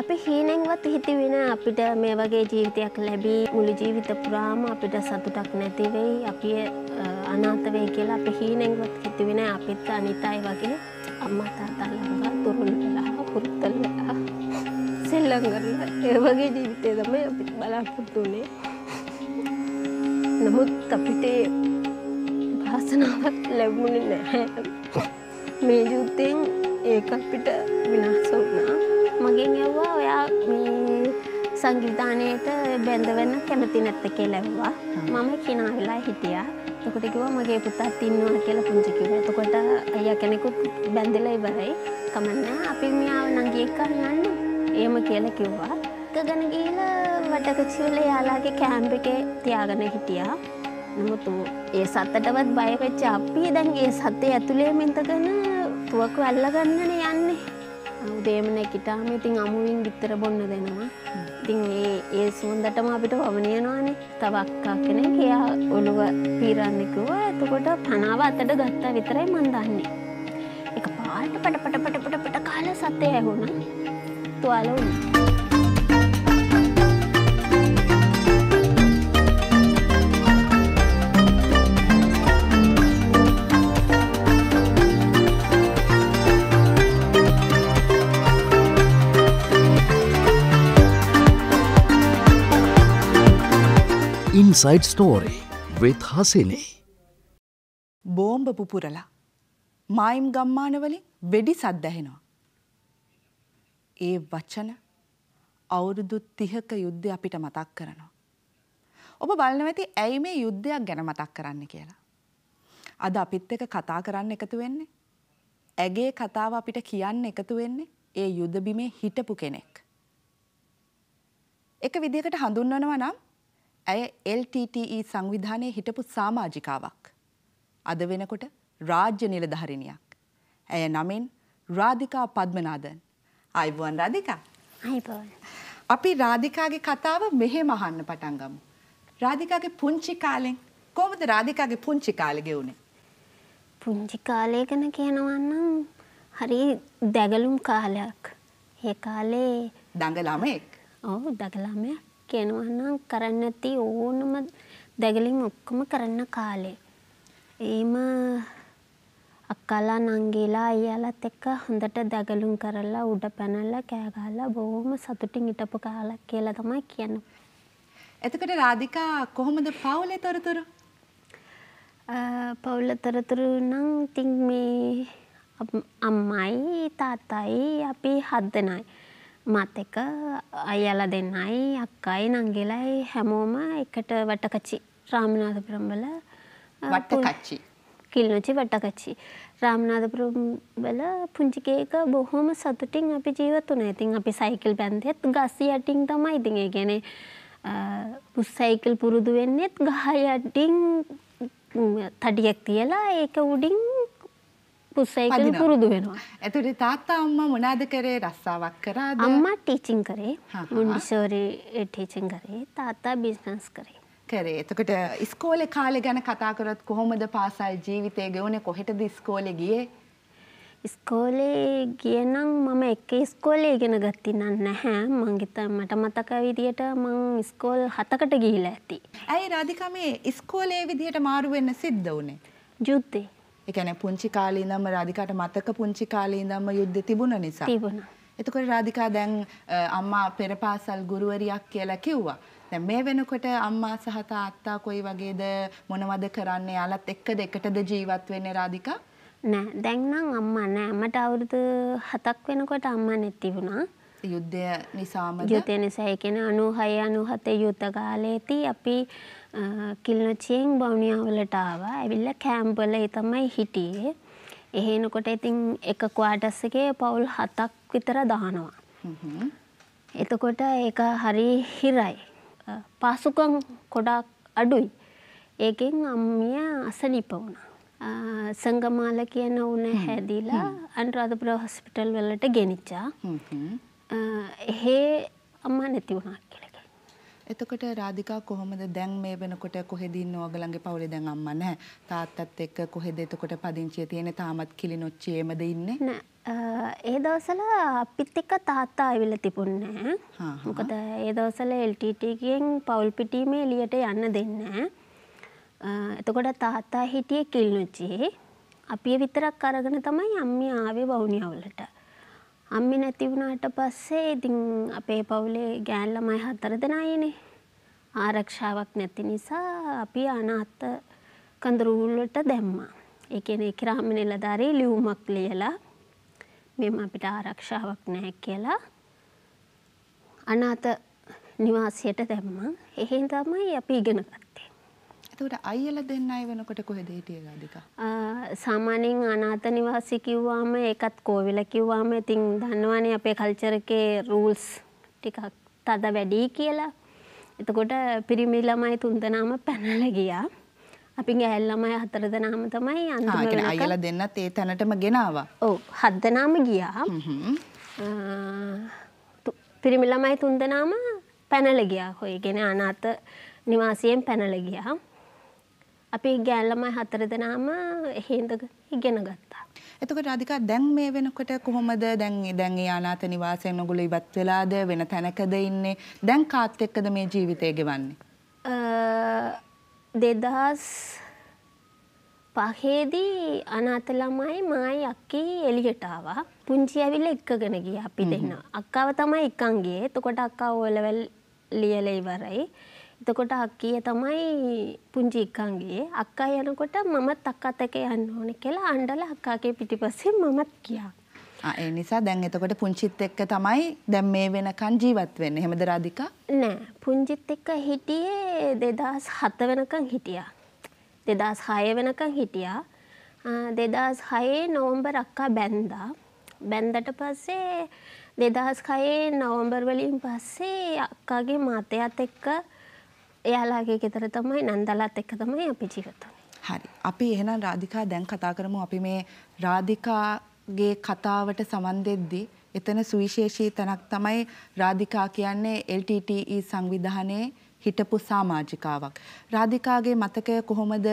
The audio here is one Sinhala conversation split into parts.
අපි හීනෙන්වත් හිතිවෙන අපිට මේ වගේ ජීවිතයක් ලැබී මුළු ජීවිත පුරාම අපිට සතුටක් නැතිවෙයි අපි අනාතවෙයි කියලා අපි හීනෙන්වත් හිතිවෙන අපිත් අනිතයි වගේ අම්මතාතාලඟා තුරුල් වෙලා පුරුත්තල් වෙලා සෙල්ලම් කරලා ඒ වගේ ජීවිතය තමයි අපිට බලාපොරොත්තු වුණේ. නමුත් අපිට වාසනාවක් ලැබුණේ නැහැ. මේ යුද්ධයෙන් ඒක අපිට විනාශ වුණා. මගෙන් ඇව්වා ඔයා සංවිධානයට බැඳවන්න කැමති නැත්ත කෙලැව්වා මම කිනා වෙලා හිටියා තකොට කිව්වා මගේ පුතාත් ඉන්නවා කියලා පුංචි කිව්වා එතකොට අයියා කෙනෙකුත් බැඳලා ඉවරයි කමන්න අපි මියාව නංගි එක්ක යන්න එහෙම කියලා කිව්වා එක ගැන ගිහලා වටකච්චිවල යාලාගේ කැම්ප් එකේ තියාගෙන හිටියා නමුතු ඒ සත්තටවත් බයවෙච්ච අපි දැන් ඒ සතේ ඇතුලේ මෙතකන තුවක්කු අල්ලගන්නන යන්නේ උදේම නැකිටාම ඉතින් අමුවින් බිත්තර බොන්න දෙනවා. ඉතින් ඒ ඒ සුන්දටම අපිට වමනියනවානේ. තව අක්කා කෙනෙක් එයා ඔළුව පීරන්න කිව්වා. එතකොට පනාව අතට ගත්තා විතරයි මන් දන්නේ. එක පාට පට පට පට පට පට කාලා සතේ ඇහුණා. තුවාල වුණා. ඉන්සයිඩ් ස්ටෝරි වෙත් හසිනේ. බෝම්බ පුපුරලා. මායිම් ගම්මානවලින් වෙඩි සද්දැහෙනවා. ඒ වචන අවුරුදු තිහක යුද්ධ අපිට මතක් කරනවා. ඔබ බලන ඇති ඇයි මේ යුද්ධයක් ගැන මතක් කරන්න කියලා. අද අපිත් එක කතා කරන්න එකතු වෙන්නේ. ඇගේ කතාව අපිට කියන්න එකතු වෙන්නේ ඒ යුදබිමේ හිටපු කෙනෙක්. එක විදිහකට හඳුන්වනවා නම් ඇය LTTE සංවිධානය හිටපු සාමාජිකාවක්. අද වෙනකොට රාජ්‍ය නිලධහරිණයක්. ඇය නමෙන් රාධිකා පද්මනාදන් අයිබුවන් රාධිකා අපි රාධිකාගේ කතාව මෙහෙ මහන්න පටන්ගමු. රාධිකාගේ පුංචි කාලෙන් කොමද රාධිකාගේ පුංචි කාලගෙවුණේ. පුංචි කාලය ගැන කියනවන්නම් හරි දැගලුම් කාලයක් ඒ කාලේ දඟ ළමයෙක් ඔවු දග ළමයක් කියනවනම් කරන්න ඇති ඕනම දැගලින් ඔක්කොම කරන්න කාලේ. ඒම අක්කාලා නංගිලා අයියාලත් එක්ක හොඳට දැගලුම් කරලා උඩ පැනල්ලා කෑගහලා බොහොම සතුටින් හිටපු කාලක් කියලා තමයි කියන්න. එතකොට රාධිකා කොහොමද පවුලේ තොරතුරු? පවුල තොරතුරු නම් ඉතින් මේ අම්මයි තාත්තයි අපි හත් දෙනයි. මත් එක අයල දෙන්නයි අක්කයි නංගෙලයි හැමෝම එකට වටකච්චි රාමනාධපුරම්බල වටකච්චි කිල්නොචි වටකච්චි රාමනාධපුරම්බල පුංචිකේක බොහොම සතුටින් අපි ජීවතුන ඉතින් අපි සයිකල් බැන්ධෙත් ගස් යටින් තමයි ඉතින් ඒ ගැන පුස්සයිකල් පුරුදු වෙන්නෙත් ගහ යටින් තඩියක් තියලා ඒක උඩින් කුස්සයිකන පුරුදු වෙනවා. ඇතුළේ තාත්තා අම්මා මොනාද කරේ රස්සාවක් කරාද? අම්මා ටීචින් කරේ. මුන්ඩිසෝරි ටීචින් කරේ. තාත්තා බිස්නස් කරේ. කරේ. එතකොට ඉස්කෝලේ කාලේ ගැන කතා කරොත් කොහොමද පාසල් ජීවිතය ගෙවුනේ? කොහෙටද ඉස්කෝලේ ගියේ? ඉස්කෝලේ ගියනම් මම එක ඉස්කෝලේ ඉගෙන ගත්තේ නැහැ. මං මට මතක විදියට මං ඉස්කෝල් 7කට ගිහිලා ඇති. ඇයි රාධිකා මේ ඉස්කෝලේ විදියට මාරු වෙන්න සිද්ධ වුනේ? යුද්ධේ. ඒ කියන්නේ පුංචි කාලේ ඉඳන්ම රාධිකාට මතක පුංචි කාලේ ඉඳන්ම යුද්ධ තිබුණ නිසා. තිබුණා. එතකොට රාධිකා දැන් අම්මා පෙරපාසල් ගුරුවරියක් කියලා කිව්වා. දැන් මේ වෙනකොට අම්මා සහ තාත්තා කොයි වගේද මොනවද කරන්නේ? යාලත් එක්කද එකටද ජීවත් වෙන්නේ රාධිකා? නෑ. දැන් නම් අම්මා නෑ. මට අවුරුදු 7ක් වෙනකොට අම්මා නැති වුණා. යුද්ධය නිසාමද යුද්ධය නිසා ඒ කියන්නේ 96 97 යුද්ධ කාලේදී අපි කිල්නොච්චියෙන් බවුනියා වලට ආවා. ඇවිල්ලා කැම්ප් වල තමයි හිටියේ. එහෙනකොට ඉතින් එක ක්වාටස් එකේ පවුල් 7ක් විතර දානවා. එතකොට ඒක හරි හිරයි. පාසුකම් ගොඩක් අඩුයි. ඒකෙන් අම්මිය අසනීප වුණා. සංගමාල කියන උන හැදිලා අනුරාධපුර හොස්පිටල් වලට ගෙනිච්චා. එහේ අම්මා නැති වුණා කියලා එතකොට රාධිකා කොහොමද දැන් මේ වෙනකොට කොහෙද ඉන්නේ ඔයගලගේ පවුලේ දැන් අම්මා නැහැ තාත්තත් එක්ක කොහෙද එතකොට පදිංචිය තියෙන්නේ තාමත් කිලිනොච්චියේමද ඉන්නේ නෑ ඒ දවස්වල අපිත් එක්ක තාත්තා ආවිල්ලා තිබුණේ නැහැ මොකද ඒ දවස්වල LTT කියෙන් පවුල් පිටීමේ එළියට යන්න දෙන්නේ එතකොට තාත්තා හිටියේ කිලිනොච්චියේ අපි විතරක් අරගෙන තමයි අම්මේ ආවේ වවුනියවලට අම්මි නැති වුණාට පස්සේ ඉතින් අපේ පවුලේ ගෑන් ළමයි හතර දෙනායිනේ. ආරක්ෂාවක් නැති නිසා අපි අනාථ කඳුරුවල් වලට දැම්මා. ඒ කියන්නේ ක්‍රාම නිලධාරී ලියුමක් ලියලා මෙම අපිට ආරක්ෂාවක් නැහැ කියලා අනාථ නිවාසයට දැම්මා. එහෙන් තමයි අපි ඉගෙන ගත්තේ. එතකොට අයියලා දෙන්න අය වෙනකොට කොහෙද හිටියේ ගාධික? සාමාන්‍යයෙන් අනාථ නිවාසී කිව්වාම ඒකත් කෝවිල කිව්වාම ඉතින් දන්නවනේ අපේ කල්චර් එකේ රූල්ස් ටිකක් තද වැඩි කියලා. එතකොට පිරිමි ළමයි තුන් දෙනාම පැනලා ගියා. අපි ගෑල් ළමයි හතර දෙනාම තමයි අන්තිම වෙනකම්. ආ අයියලා දෙන්නත් ඒ තැනටම ගෙනාවා. ඔව් හත් දෙනාම ගියා. පිරිමි ළමයි තුන් දෙනාම පැනලා ගියා. ඔයගෙන අනාථ නිවාසියෙන් පැනලා ගියා. අපි ගෑල්ලමයි හතර දෙනාම හේන්දක ඉගෙන ගත්තා. එතකොට රාධිකා දැන් මේ වෙනකොට කොහොමද දැන් දැන් ඒ අනාථ නිවාසයෙන් ඔගොල්ලෝ ඉවත් වෙලාද වෙන තැනකද ඉන්නේ? දැන් කාත් එක්කද මේ ජීවිතය ගෙවන්නේ? දෙදස් පහේදී අනාථ ළමයි මායි අක්කේ එළියට ආවා. පුංචි ඇවිල්ලා එක්කගෙන ගියා අපි දෙන්නා. අක්කාව තමයි එක්කන් ගියේ. එතකොට අක්කා ඕලෙවල් ලියලා ඉවරයි. එතකොට අක්කිය තමයි පුංචි එක්කන්ගේ අක්කා යනකොට මමත් අක්කත් එක්ක යන්න ඕනේ කියලා අඬලා අක්කාගේ පිටිපස්සේ මමත් ගියා. ආ ඒ නිසා දැන් එතකොට පුංචිත් එක්ක තමයි දැන් මේ වෙනකන් ජීවත් වෙන්නේ. එහෙමද රාධිකා? නෑ. පුංචිත් එක්ක හිටියේ 2007 වෙනකන් හිටියා. 2006 වෙනකන් හිටියා. 2006 නොවැම්බර් අක්කා බැන්දා. බැන්දට පස්සේ 2006 නොවැම්බර් වලින් පස්සේ අක්කාගේ මාතයත් එක්ක එයාලාගේ ගෙදර තමයි නන්දලත් එක්ක තමයි අපි ජීවතුන්. හරි. අපි එහෙනම් රාධිකා දැන් කතා කරමු අපි මේ රාධිකාගේ කතාවට සමන් දෙද්දී එතන සුවිශේෂී තැනක් තමයි රාධිකා කියන්නේ LTTE සංවිධානයේ හිටපු සමාජිකාවක්. රාධිකාගේ මතකය කොහොමද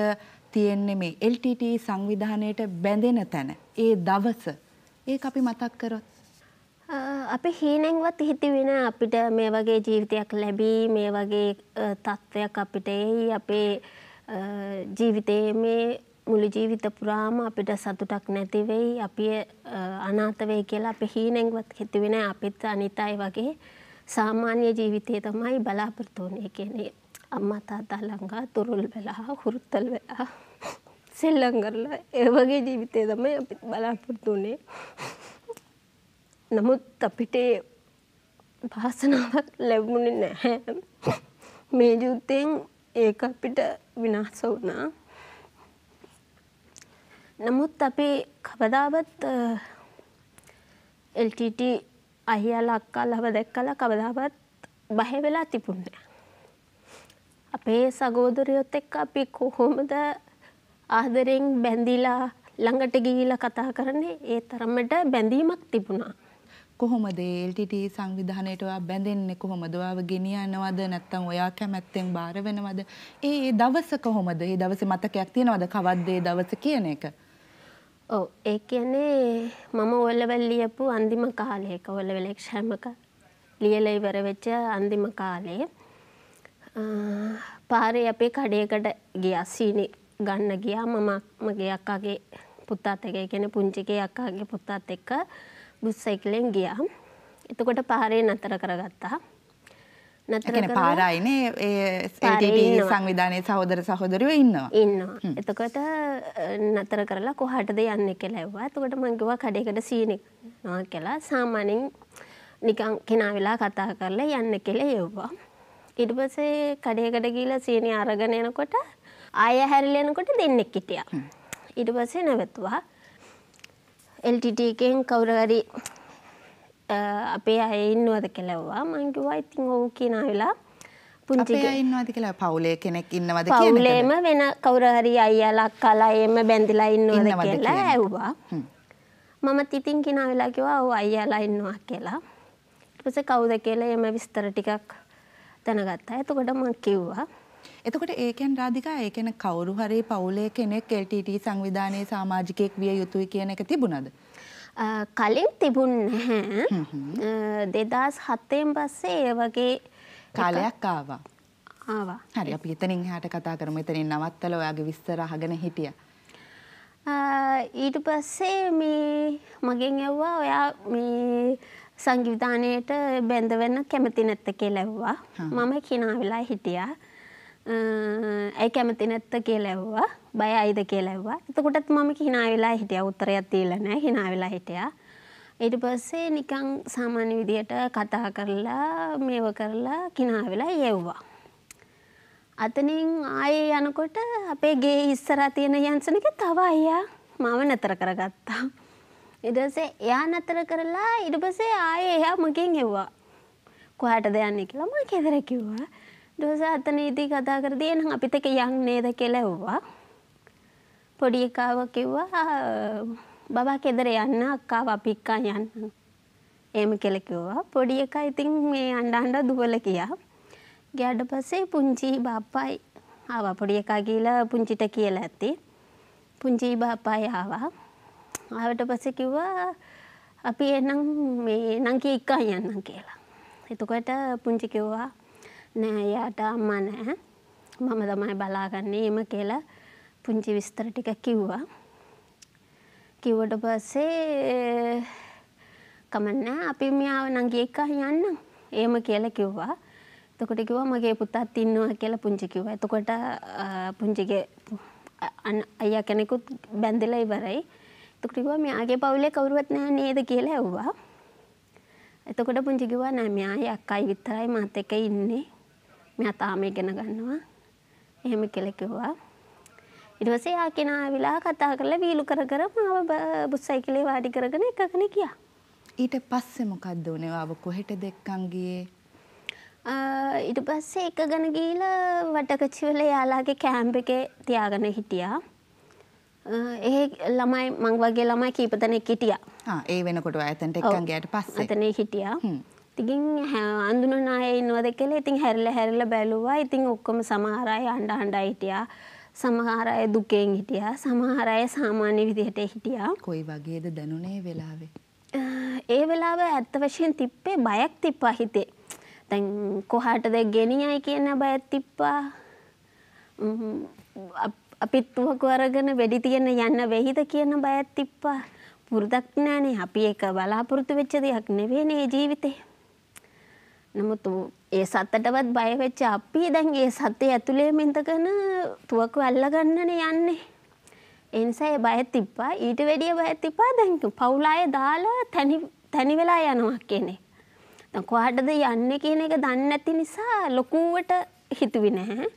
තියෙන්නේ මේ LTTE සංවිධානයට බැඳෙන තැන? ඒ දවස ඒක අපි මතක් කරොත් අපි හීනෙන්වත් හිතිවෙන අපිට මේ වගේ ජීවිතයක් ලැබී මේ වගේ තත්ත්වයක් අපිට එහි අපේ ජීවිතයේ මේ මුළු ජීවිත පුරාම අපිට සතුටක් නැතිවෙයි අපි අනාතවේ කියලා අපි හීනෙන්වත් හිතිවෙන අපිත් අනිතයි වගේ සාමාන්‍ය ජීවිතය තමයි බලාපොරතුෝනය කියනේ අම්මා තාතා ළඟා තුරුල් වෙලා හුරුත්තල් වෙලා සෙල්ලංගරලා ඒ වගේ ජීවිතය තමයි අපිත් බලාපොරතුනේ නමුත් අපිට පාසනාවක් ලැබුණෙ නැහැ. මේ යුත්තෙන් ඒක අපිට විනාස වුණා. නමුත් අපි කවදාවත් එල්ටට අහියාල අක්කාල් හව දැක්කල කවදාවත් බහවෙලා තිබුණේ. අපේ සගෝදරයොත් එක්ක අපි කොහොමද ආදරෙන් බැඳිලා ළඟට ගිහිල කතා කරන්නේ ඒ තරමට බැඳීමක් තිබුණා. කොහොමද LTT සංවිධානයට ඔයා බැඳෙන්නේ කොහොමද? ඔයාව ගෙනියනවද නැත්නම් ඔයා කැමැත්තෙන් බාර වෙනවද? ඒ ඒ දවස කොහොමද? ඒ දවසේ මතකයක් තියෙනවද කවද්ද ඒ දවස කියන එක? ඔව් ඒ කියන්නේ මම ඔලවල් ලියපු අන්තිම කාලයක ඔලවල් එක්ෂෑම් එක ලියලා ඉවර වෙච්ච අන්තිම කාලේ පාරේ අපේ කඩේකට ගියා සීනි ගන්න ගියා මම මගේ අක්කාගේ පුතාත් එක්ක ඒ කියන්නේ පුංචිගේ අක්කාගේ පුතාත් එක්ක බුස්සයිකලෙන් ගියා. එතකොට පාරේ නතර කරගත්තා. නතර පාරයිනේ ඒ සංවිධානය සහෝදර සහෝදරයෝ ඉන්නවා. ඉන්නවා. එතකොට නතර කරලා කොහටද යන්නේ කියලා ඇහුවා. එතකොට මං කිව්වා කඩේකට සීනි නවා කියලා සාමාන්‍යයෙන් නිකන් කෙනා වෙලා කතා කරලා යන්න කියලා යවුවා. ඊට පස්සේ කඩේකට ගිහලා සීනි අරගෙන එනකොට ආය හැරිලා එනකොට දෙන්නෙක් හිටියා. ඊට පස්සේ නැවතුවා. එල්ටට එකෙන් කවුරගරි අපේ අයඉන්නවද කෙලව්වා මංකිවා ඉතින් ඔවු කියෙන වෙලා පුංචිඉන්නවාද කියලා පවුලේ කෙනෙක් ඉන්නවද පවුලේම වෙන කවුරහරි අයියලක් කලා එම බැඳිලා ඉන්නවද කියලා ඇව්වා මම තිතින් කෙනා වෙලා කිව්වා ඔව් අයියලා ඉන්නවා කියලා ඊට පස්සේ කවුද කියලා එම විස්තර ටිකක් දැනගත්තා එතකොට මම කිව්වා එතකොට ඒ කියන්නේ රාධිකා ඒ කියන්නේ කවුරු හරි පවුලේ කෙනෙක් LTT සංවිධානයේ සමාජිකයෙක් විය යුතුයි කියන එක තිබුණද? කලින් තිබුණ නැහැ. 2007න් පස්සේ ඒ වගේ කාලයක් ආවා. ආවා. හරි අපි එතනින් එහාට කතා කරමු. එතනින් නවත්තලා ඔයාගේ විස්තර අහගෙන හිටියා. ඊට පස්සේ මේ මගෙන් ඇව්වා ඔයා මේ සංවිධානයට බැඳවෙන්න කැමති නැත්ත කියලා ඇව්වා. මම කිනා වෙලා හිටියා. ඇයි කැමති නැත්ත කියලා ඇහුවා බය අයිද කියලා ඇහුවා එතකොටත් මම hina වෙලා හිටියා උත්තරයක් දීලා නැහැ hina වෙලා හිටියා ඊට පස්සේ නිකන් සාමාන්‍ය විදියට කතා කරලා මේව කරලා hina වෙලා යැව්වා අතනින් ආයේ යනකොට අපේ ගේ ඉස්සරහා තියෙන යන්සනක තව අයියා මම නතර කරගත්තා ඊට පස්සේ එයා නතර කරලා ඊට පස්සේ ආයේ එයා මගෙන් ඇහුවා කොහටද යන්නේ කියලා මම කෙදර කිව්වා දොස අතනේදී කතා කර දයන අපිතක යං නේද කෙලෙව්වා පොඩි එකාව කිව්වා බබා කෙදර යන්න අක්කා අපික්කා යන්න එම කෙලකිව්වා පොඩි එක ඉතින් මේ අන්ඩ අන්ඩ දුවල කියා ගැඩ පස්සේ පුංචි බාප්පයි ආවා පොඩි එකා කියලා පුංචිට කියලා ඇති පුංචි බාප්පයි ආවා ආවට පස්සේ කිව්වා අපි එනම් මේ නංකි එක්කා යන්න කියලා එතකොට පුංචි කිව්වා නෑ යාට අම්මා නෑ මම තමයි බලාගන්නේ එම කියලා පුංචි විස්තර ටික කිව්වා. කිව්වට පස්සේ කමන්නෑ අපි මියාව නංගි එකා යන්න එහෙම කියලා කිව්වා. එතකොට කිව්වා මගේ පුතාත් ඉන්නවා කියලා පුංචි කිව්වා. එතකොට පුංචිගේ අයියා කෙනෙකුත් බැඳලා ඉවරයි. එතකොට කිව්වා මෙයාගේ පවුලේ කවුරුවත් නැහැ නේද කියලා ඇහුවා. එතකොට පුංචි කිව්වා නෑ මෙයා අක්කයි විතරයි මාත් එක්ක ඉන්නේ මෙයා තාම ඉගෙන ගන්නවා එහෙම කියලා කිව්වා ඊට පස්සේ යා කෙනා ආවිලා කතා කරලා වීලු කර කර මාව බුස්සයිකලේ වාඩි කරගෙන එකගෙන ගියා ඊට පස්සේ මොකද්ද උනේ ආව කොහෙට දෙක්කන් ගියේ ඊට පස්සේ එකගෙන ගිහිලා වටකචිවල යාලාගේ කෑම්ප් එකේ තියාගෙන හිටියා. ඒ ළමයි මං වගේ ළමයි කීප දෙනෙක් හිටියා. ආ ඒ වෙනකොට ඇතන්ට එක්කන් ගියාට පස්සේ. එතනේ හිටියා. හ්ම්. තිගින් අඳුනනාය ඉන්නවද කියලා ඉතින් හැරිල හැරිල බැලුවා ඉතින් ඔක්කොම සමහරය අන්ඩ හඩා හිටියා සමහරය දුකෙන් හිටියා සමහරය සාමාන්‍ය විදිහට හිටියා කොයි වගේද දැනුනේ වෙලාවේ. ඒ වෙලාව ඇත්ත වශයෙන් තිප්පේ බයක් තිප්පා හිතේ. තැන් කොහටද ගෙනියයි කියන බයත් තිප්පා අපිත්තුවක වරගෙන වැඩි තියෙන යන්න වෙහිද කියන බයත් තිප්පා පුරදක්නෑනේ අපි එක බලාපොරොත්තු වෙච්ච දෙයක් නෙවේ නේ ජීවිතේ නමුත් ඒ සත්තටවත් බයවෙච්ච අපි දැන් ඒ සතේ ඇතුළේ මින්දගෙන තුවක්කු අල්ලගන්නන යන්නේ. එනිසා ඒ බයත් තිබ්බා ඊට වැඩිය බයත් තිබ්බා දැන් පවුලාය දාලා තැනි වෙලා යනවා කෙනෙක්. දැන් කොහටද යන්නේ කියන එක දන්නේ නැති නිසා ලොකුවට හිතුවේ නැහැ.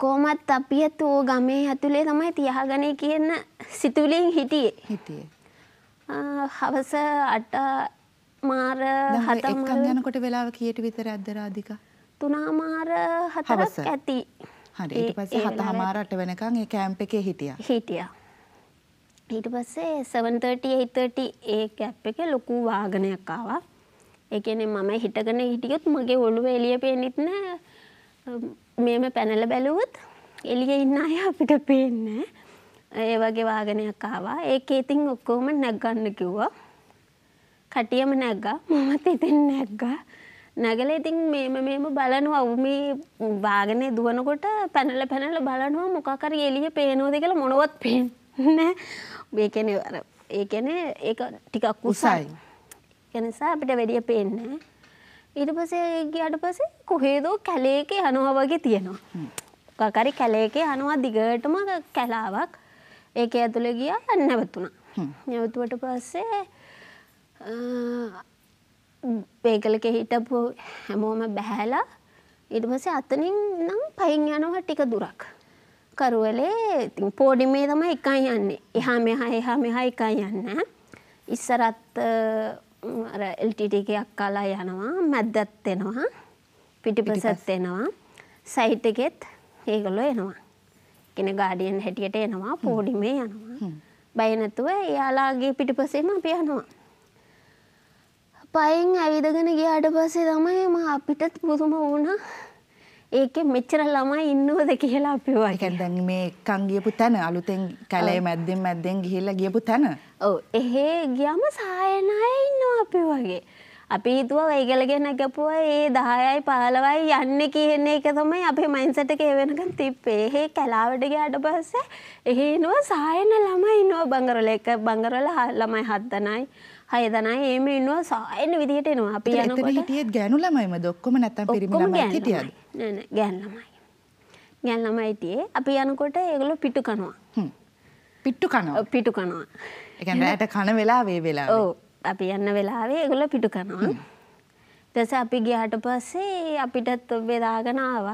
කොහොමත් අපි අතෝ ගමේ ඇතුලේ තමයි තියාගන්නේ කියන සිතුවිලිෙන් හිටියේ. හිටියේ. හවස 8 මාර හතම් යනකොට වෙලාව කියට විතර ඇද්ද රාධිකා? තුනමාර හතරක් ඇති. හරි ඊට පස්සේ හතමාර අට වෙනකන් ඒ කැම්ප් එකේ හිටියා. හිටියා. ඊට පස්සේ 7:30 8:30 ඒ කැප් එකේ ලොකු වාහනයක් ආවා. ඒ කියන්නේ මම හිටගෙන හිටියොත් මගේ ඔළුව එළිය පේන්නෙත් නෑ. මේම පැනලා බැලුවොත් එළියේ ඉන්න අය අපිට පේන්නේ ඒ වගේ වාහනයක් ආවා. ඒකේ ඉතින් ඔක්කොම නැග ගන්න කිව්වා. කටියම නැග්ගා මමත් ඉතින් නැග්ගා නැගලා ඉතින් මේම මේම බලනවා ඌ මේ වාගනේ දුවනකොට පැනලා පැනලා බලනවා මොකක් හරි එළිය පේනවද කියලා මොනවත් පේන්නේ නැහැ. ඒ කියන්නේ අර ඒ කියන්නේ ඒක ටිකක් උසයි. ඒ නිසා අපිට වැඩිය පේන්නේ නැහැ. ඊට පස්සේ ගියාට පස්සේ කොහෙදෝ කැලේක යනවා වගේ තියෙනවා. මොකක් හරි කැලේක යනවා දිගටම කැලාවක්. ඒකේ ඇතුලේ ගියා නැවතුණා. නැවතුවට පස්සේ බේකලක හිටපු හැමෝම බැහැලා ඉඩමස අතනින් නම් පයින් යනවා ටික දුරක්. කරුවලේ ඉතින් පෝඩිමේ තම එකා යන්නේ එහා මෙහා එහා මෙහා එකා යන්න. ඉස්සරත් එල්ටිටකයක් කාලා යනවා මැද්දත් එෙනවා පිටිපසත් එෙනවා සයිටකෙත් ඒගොලො එනවා. කෙන ගාඩියන් හැටියට එනවා පෝඩිමේ යනවා. බයනැතුව එයාලාගේ පිටිපසේම අප යනවා. පයින් ඇවිදගෙන ගියාට පස්සේ තමයි ම අපිටත් පුරුම වුණ ඒක මෙච්චර ළමයි ඉන්නවද කියලා අපිවා දැන් මේ එකන් ගියපු තැන අලුතෙන් කැලේ මැද්දෙන් මැද්දෙන් ගිහිල්ලා ගියපු තැන ඔව එහෙ ගියම සායනය ඉන්නවා අපි වගේ අපි හිතුව ඒගලගෙන ගැපුව ඒ දහයයි පහලවයි යන්න කියන එක තමයි අපේ මයින්සට කේවෙනකම් තිප්පේ එහෙ කැලාවට ගියාට පස්සේ එහෙනුව සායන ළමයි ඉන්නවා බංගරල එක බංගරල ළමයි හත් දනයි හය දනයි ඒම ඉන්නවා සායන විදිහට එනවා අපි යනකොට හිටියත් ගැනුලමයිම දොක්කොම නැතම් පිරිමිලම හිටියද ගැන්ලමයි ගැන්ලමයිටයේ අපි යනකොට ඒගොලු පිටු කනවා පිට්ටු කනවා පිටු කනවා එකනට කන වෙලාවේ වෙලා ඕ අපි යන්න වෙලාවේ ඒගොල පිටු කනවා තෙස අපි ගියාට පස්සේ අපිටත් වෙදාගෙනාව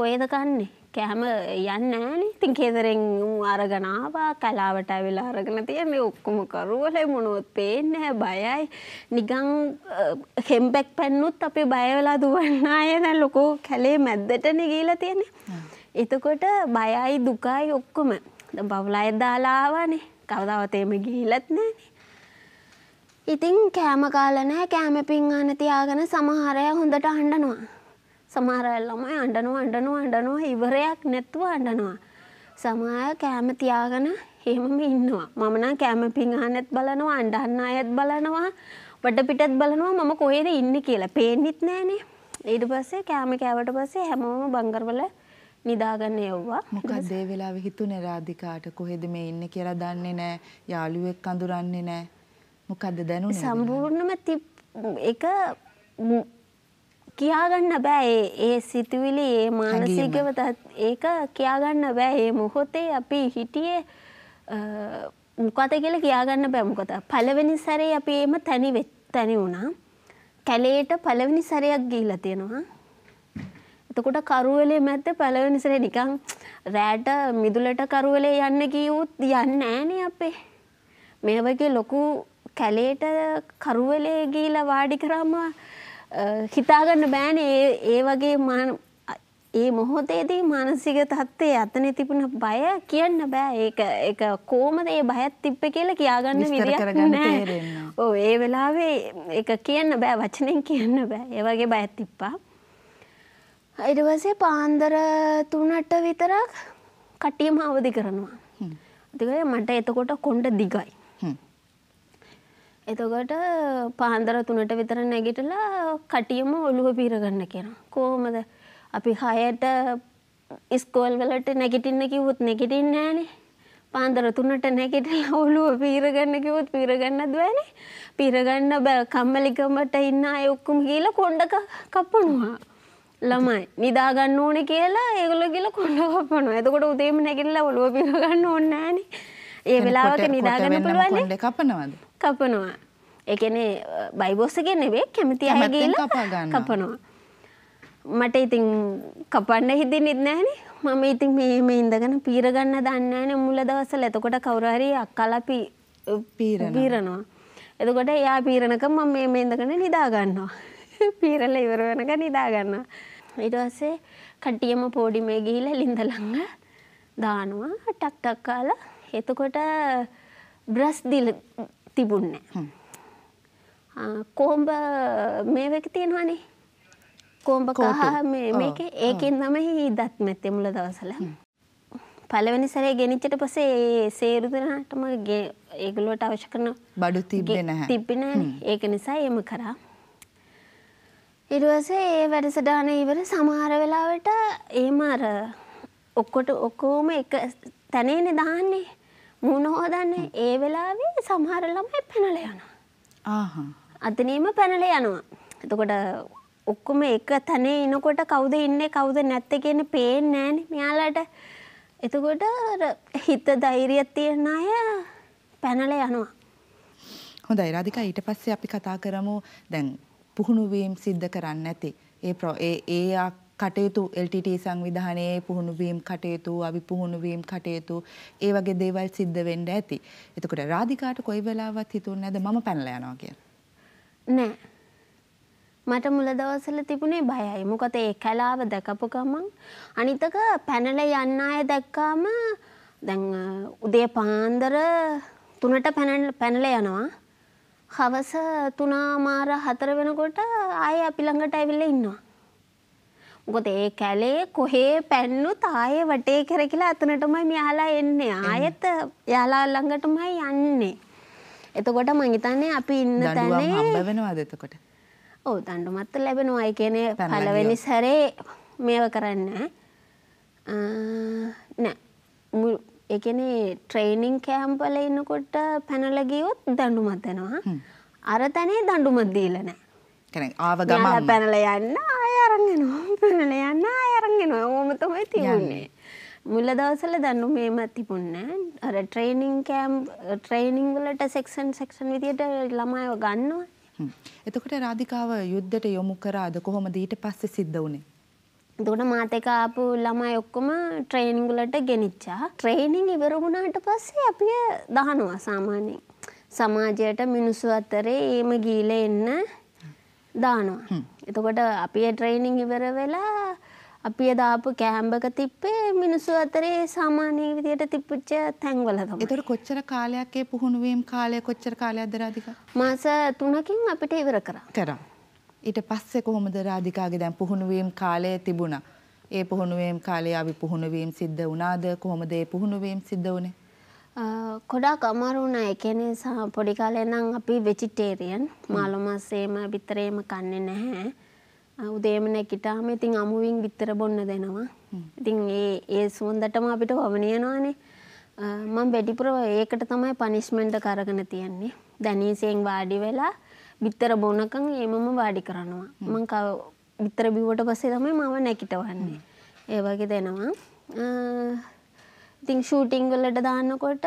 කොයද කන්නේ කෑම යන්න ෑන ඉතින් කෙදරෙන් අරගනාවා කලාවට ඇවිලා අරගෙන තියන ඔක්කොම කරුවල මොනොත් පේන්න හැ බයයි නිගං හෙම්බැක් පැන්නුත් අපි බයවෙලා දුවන්න අය දැ ලොකෝ කැලේ මැද්දට නිගීලා තියෙන එතකොට බයයි දුකයි ඔක්කොම බවුල අයදාලාවානේ කවදාවතේම ගිහිලත් නෑනේ ඉතින් කෑම කාලනෑ කෑම පින් අනතියාගෙන සමහරය හොඳට අණ්ඩනවා සමහර ළමයි අඬනවා අඬනවා අඬනවා ඉවරයක් නැතුව අඬනවා. සමහර කෑම තියාගෙන එහෙමම ඉන්නවා. මම නම් කෑම පිඟානෙත් බලනවා අඬන්න අයත් බලනවා වටපිටත් බලනවා මම කොහෙද ඉන්නේ කියලා. පේන්නෙත් නෑනේ. ඊට පස්සේ කෑම කෑවට පස්සේ හැමෝම බංගරවල නිදාගන්න යව්වා මොකක්ද ඒ වෙලාවේ හිතුනේ රාධිකාට කොහෙද මේ ඉන්නේ කියලා දන්නේ නෑ යාළුවෙක් අඳුරන්නේ නෑ මොකද්ද දැනුනේ සම්පූර්ණම ඒක කියාගන්න බෑ ඒ සිතුවිලි ඒ මානසිකවතත් ඒක කියාගන්න බෑ ඒ මොහොතේ අපි හිටියේ මොකත කියල කියාගන්න බැමකොත පලවෙනි සැරේ අපි එම තැනි වෙත් තැනි වුණා කැලේට පලවෙනි සැරයක් ගීල තියෙනවා එතකොට කරුවලේ මැත්ත පලවෙනිසර නිකං රෑට මිදුලට කරුවලේ යන්න ගීවුත් යන්න ෑන අපේ මේ වගේ ලොකු කැලේට කරුවලේ ගීල වාඩි කරාම හිතාගන්න බෑනේ ඒ වගේ ඒ මොහොතේදී මානසික තත්ත්වයේ අතන තිබුණ බය කියන්න බෑ ඒක ඒක කොහමද ඒ බයත් තිබ්බ කියලා කියාගන්න විදියක් නෑ. ඔව් ඒ වෙලාවේ ඒක කියන්න බෑ වචනෙන් කියන්න බෑ. ඒ වගේ බයක් තිබ්බා. ඊට පස්සේ පාන්දර 3ට විතරක් කටියම අවදි කරනවා. ඉතින් මට එතකොට කොණ්ඩ දිගයි. එතකොට පාන්දර තුනට විතර නැගිටලා කටියම ඔළුව පීරගන්න කියෙන. කෝමද අපි හයට ඉස්කෝල් වලට නැගිටින්න කිවුත් නැගිටින්න ෑනේ පාන්දර තුනට නැගිටලා ඔළුව පීරගන්න කිවොත් පීරගන්න දවැනි පීරගන්න බෑ කම්මලිකමට ඉන්න අයොක්කුම් කියල කොන්්ඩක කප්පනවා. ළමයි නිදාගන්න ඕන කියලා ඒගොල කියල කොඩ කපනවා ඇතකොට උදේම නැකිල්ලා ඔලුව පිරගන්න ඕන්නෑනේ ඒ වෙලාවට නිදාගන්න පුළුවන් කපනවද කපනවා. එකනේ බයිබෝසගේ නෙවේ කැමති අයගේල කපනවා. මට ඉතින් කපන්න හිදි නිත්නෑන මම ඉතින් මේම ඉඳගෙන පීරගන්න දන්නෑන මුල දවසල එතකොට කවුරහරි අක්කලපි පීරනවා. එතකොට එයා පීරණක මම මේ ඉඳගෙන නිදාගන්නවා. පීරල ඉවර වෙනක නිදාගන්නවා. ඊට පස්සේ කට්ටියම පෝඩිමේ ගිහිලා ලින්දලංග දානවා ටක් ටක් කාලා එතකොට බ්‍රස් දිල තිබුන්නේ. කෝම්බ මේවක තියෙනවානේ කෝම්බ කහ මේක ඒකෙන් නම හිදත් මැත්තේ මුල දවසල පලවනි සරේ ගෙනනිච්චට පසේ සේරු දෙනාටම ඒගලුවට අවශ්‍ය කරන බඩු තිබෙන තිබෙන ඒක නිසා එම කරා. ඉරුවසේ ඒ වැඩසටාන ඉවර සමහර වෙලාවට ඒම අර ඔක්කොට ඔක්කෝම එක තැනේ නිදාන්නේ මුණ හොදන්න ඒ වෙලාවේ සමහර ළමයි පැනලා යනවා. අතනීම පැනලා යනවා. එතකොට ඔක්කොම එක තැනේ ඉනකොට කවුද ඉන්නේ කවුද නැත්තේ කියන පේන්නේ නැහනේ මෙයාලට. එතකොට හිත ධෛර්යයක් තියෙන අය පැනලා යනවා. හොඳයි රාධිකා ඊට පස්සේ අපි කතා කරමු දැන් පුහුණුවීම් සිද්ධ කරන්න ඇති ඒ ඒ කටයුතු LTT සංවිධානයේ පුහුණු වීම් කටයුතු, අවි පුහුණු වීම් කටයුතු, ඒ වගේ දේවල් සිද්ධ වෙන්න ඇති. එතකොට රාධිකාට කොයි වෙලාවත් හිතුන්නේ නැද මම පැනලා යනවා කියලා? නෑ. මට මුල දවස්වල තිබුණේ බයයි. මොකද ඒ කලාව දැකපු ගමන් අනිතක පැනලා යන්න අය දැක්කාම දැන් උදේ පාන්දර 3ට පැනලා යනවා. හවස 3 මාර 4 වෙනකොට ආයේ අපි ළඟට ඇවිල්ලා ඉන්නවා. මොකද ඒ කැලේ කොහේ පැන්නුත් ආයේ වටේ කරකිලා අතනටමයි මෙයාලා එන්නේ. ආයෙත් යාලා ළඟටමයි යන්නේ. එතකොට මං හිතන්නේ අපි ඉන්න තැනේ හම්බ වෙනවද එතකොට? ඔව් දඬුමත් ලැබෙනවා. ඒ කියන්නේ පළවෙනි සැරේ මේව කරන්නේ නෑ. ඒ කියන්නේ ට්‍රේනින් කැම්ප් වල ඉන්නකොට පැනලා ගියොත් දඬුමත් දෙනවා. අර තැනේ දඬුමත් දීලා නෑ. කැන ආව ගම පැනල යන්න අයරගෙන පැනල යන්න අයරගෙන ඕමතමයි තියන්නේ. මුල්ල දවසල දන්නු මේම තිබුන්න අර ට්‍රේනිං කෑම් ට්‍රේනිං වලට සෙක්ෂන් සෙක්ෂන් විදියට ළමයව ගන්නවා. එතකොට රාධිකාව යුද්ධට යොමු කරාද කොහොම දීට පස්සේ සිද්ධ වුණේ. දුන මාතකාපු ළමයි ඔක්කොම ට්‍රේනිංගුලට ගෙනනිච්චා ට්‍රේනිං ඉවරුණාට පස්සේ අපිය දහනවා සාමාන්‍යෙන්. සමාජයට මිනිස්සු අතරේ ඒම ගීල එන්න දානවා. එතකොට අපේ ට්‍රේනිං ඉවර වෙලා අපි දාපු කෑම්බක තිබ්බේ මිනිස්සු අතරේ සාමාන්‍ය විදියට තිබ්බච්ච තැන්වල තමයි. ඒතර කොච්චර කාලයක් ඒ පුහුණු වීම කාලය කොච්චර කාලයක්ද රාධිකා? මාස 3කින් අපිට ඉවර කරා. කරා. ඊට පස්සේ කොහොමද රාධිකාගේ දැන් පුහුණු වීම කාලය තිබුණා? ඒ පුහුණු වීම කාලේ අපි පුහුණු වීම සිද්ධ වුණාද? කොහොමද ඒ පුහුණු වීම සිද්ධ වුණේ? කොඩක් අමරුණා එකනේ සහ පොඩි කාලේ නම් අපි වෙජිටේරියන් මාළු මස්සේම විතරේම කන්නේ නැහැ. උදේම නැගිටාම ඉතින් අමුවින් විතර බොන්න දෙනවා. ඉතින් ඒ ඒ සුවඳටම අපිට වවනියනවානේ. මම වැඩිපුර ඒකට තමයි පනිෂ්මන්ට් කරගෙන තියන්නේ. දැනීසෙන් වාඩි වෙලා විතර බොනකන් ඒමම වාඩි කරනවා. මම විතර බිව්වට පස්සේ තමයි මම නැගිටවන්නේ. ඒ වගේ දෙනවා. ඉතිං ෂූටිං වලට දාන්නකොට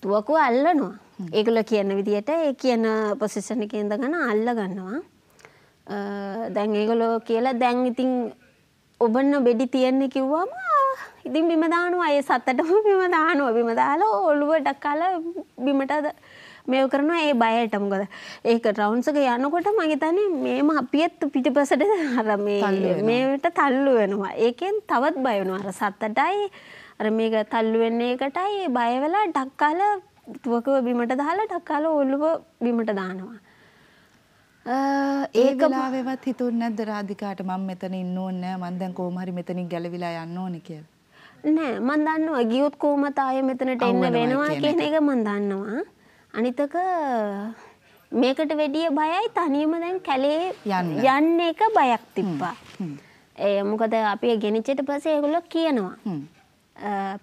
තුවකු අල්ලනවා. ඒගොල කියන විදියට ඒ කියන පොසිෂණ කේද ගන අල්ල ගන්නවා. දැන් ඒගොලෝ කියලා දැන් ඉතිං ඔබන්න බෙඩි තියෙන්න කිව්වම ඉතින් බිමදානුව අය සත්තටම බිමදානුව බිමදාල ඔළුව ඩක්කාල බිමට මේව කරනවා ඒ බයට මොකද ඒක රවුන්සක යනකොට මගේතනේ මේම අපියත් පිටිපසට හර මේට තල්ලු වෙනවා ඒකෙන් තවත් බයනවා අර සත්තටයි අර මේක තල්ලු වෙන්නේ එකටයි බයවෙලා ඩක්කාල තුවකව බිමට දාලා ඩක්කාල ඔල්ලුව බිමට දානවා ඒක ලාවෙවත් හිතුන්න ඇද රාධිකාට මං මෙතන ඉන්න ඕන්න මන්දැන් කෝමහරි මෙතනින් ගැලවිලා යන්න ඕන කියල. නෑ මන්දන්නවා ගියුත් කෝමතාය මෙතනට එන්න වෙනවා කියන එක මන්දන්නවා. අනිතක මේකට වැඩිය බයයි තනියම දැන් කැලේ යන්න එක බයක් තිබ්බා. ඒ මොකද අපි ගෙනිච්චට පස්සේ ඒගොල්ලෝ කියනවා.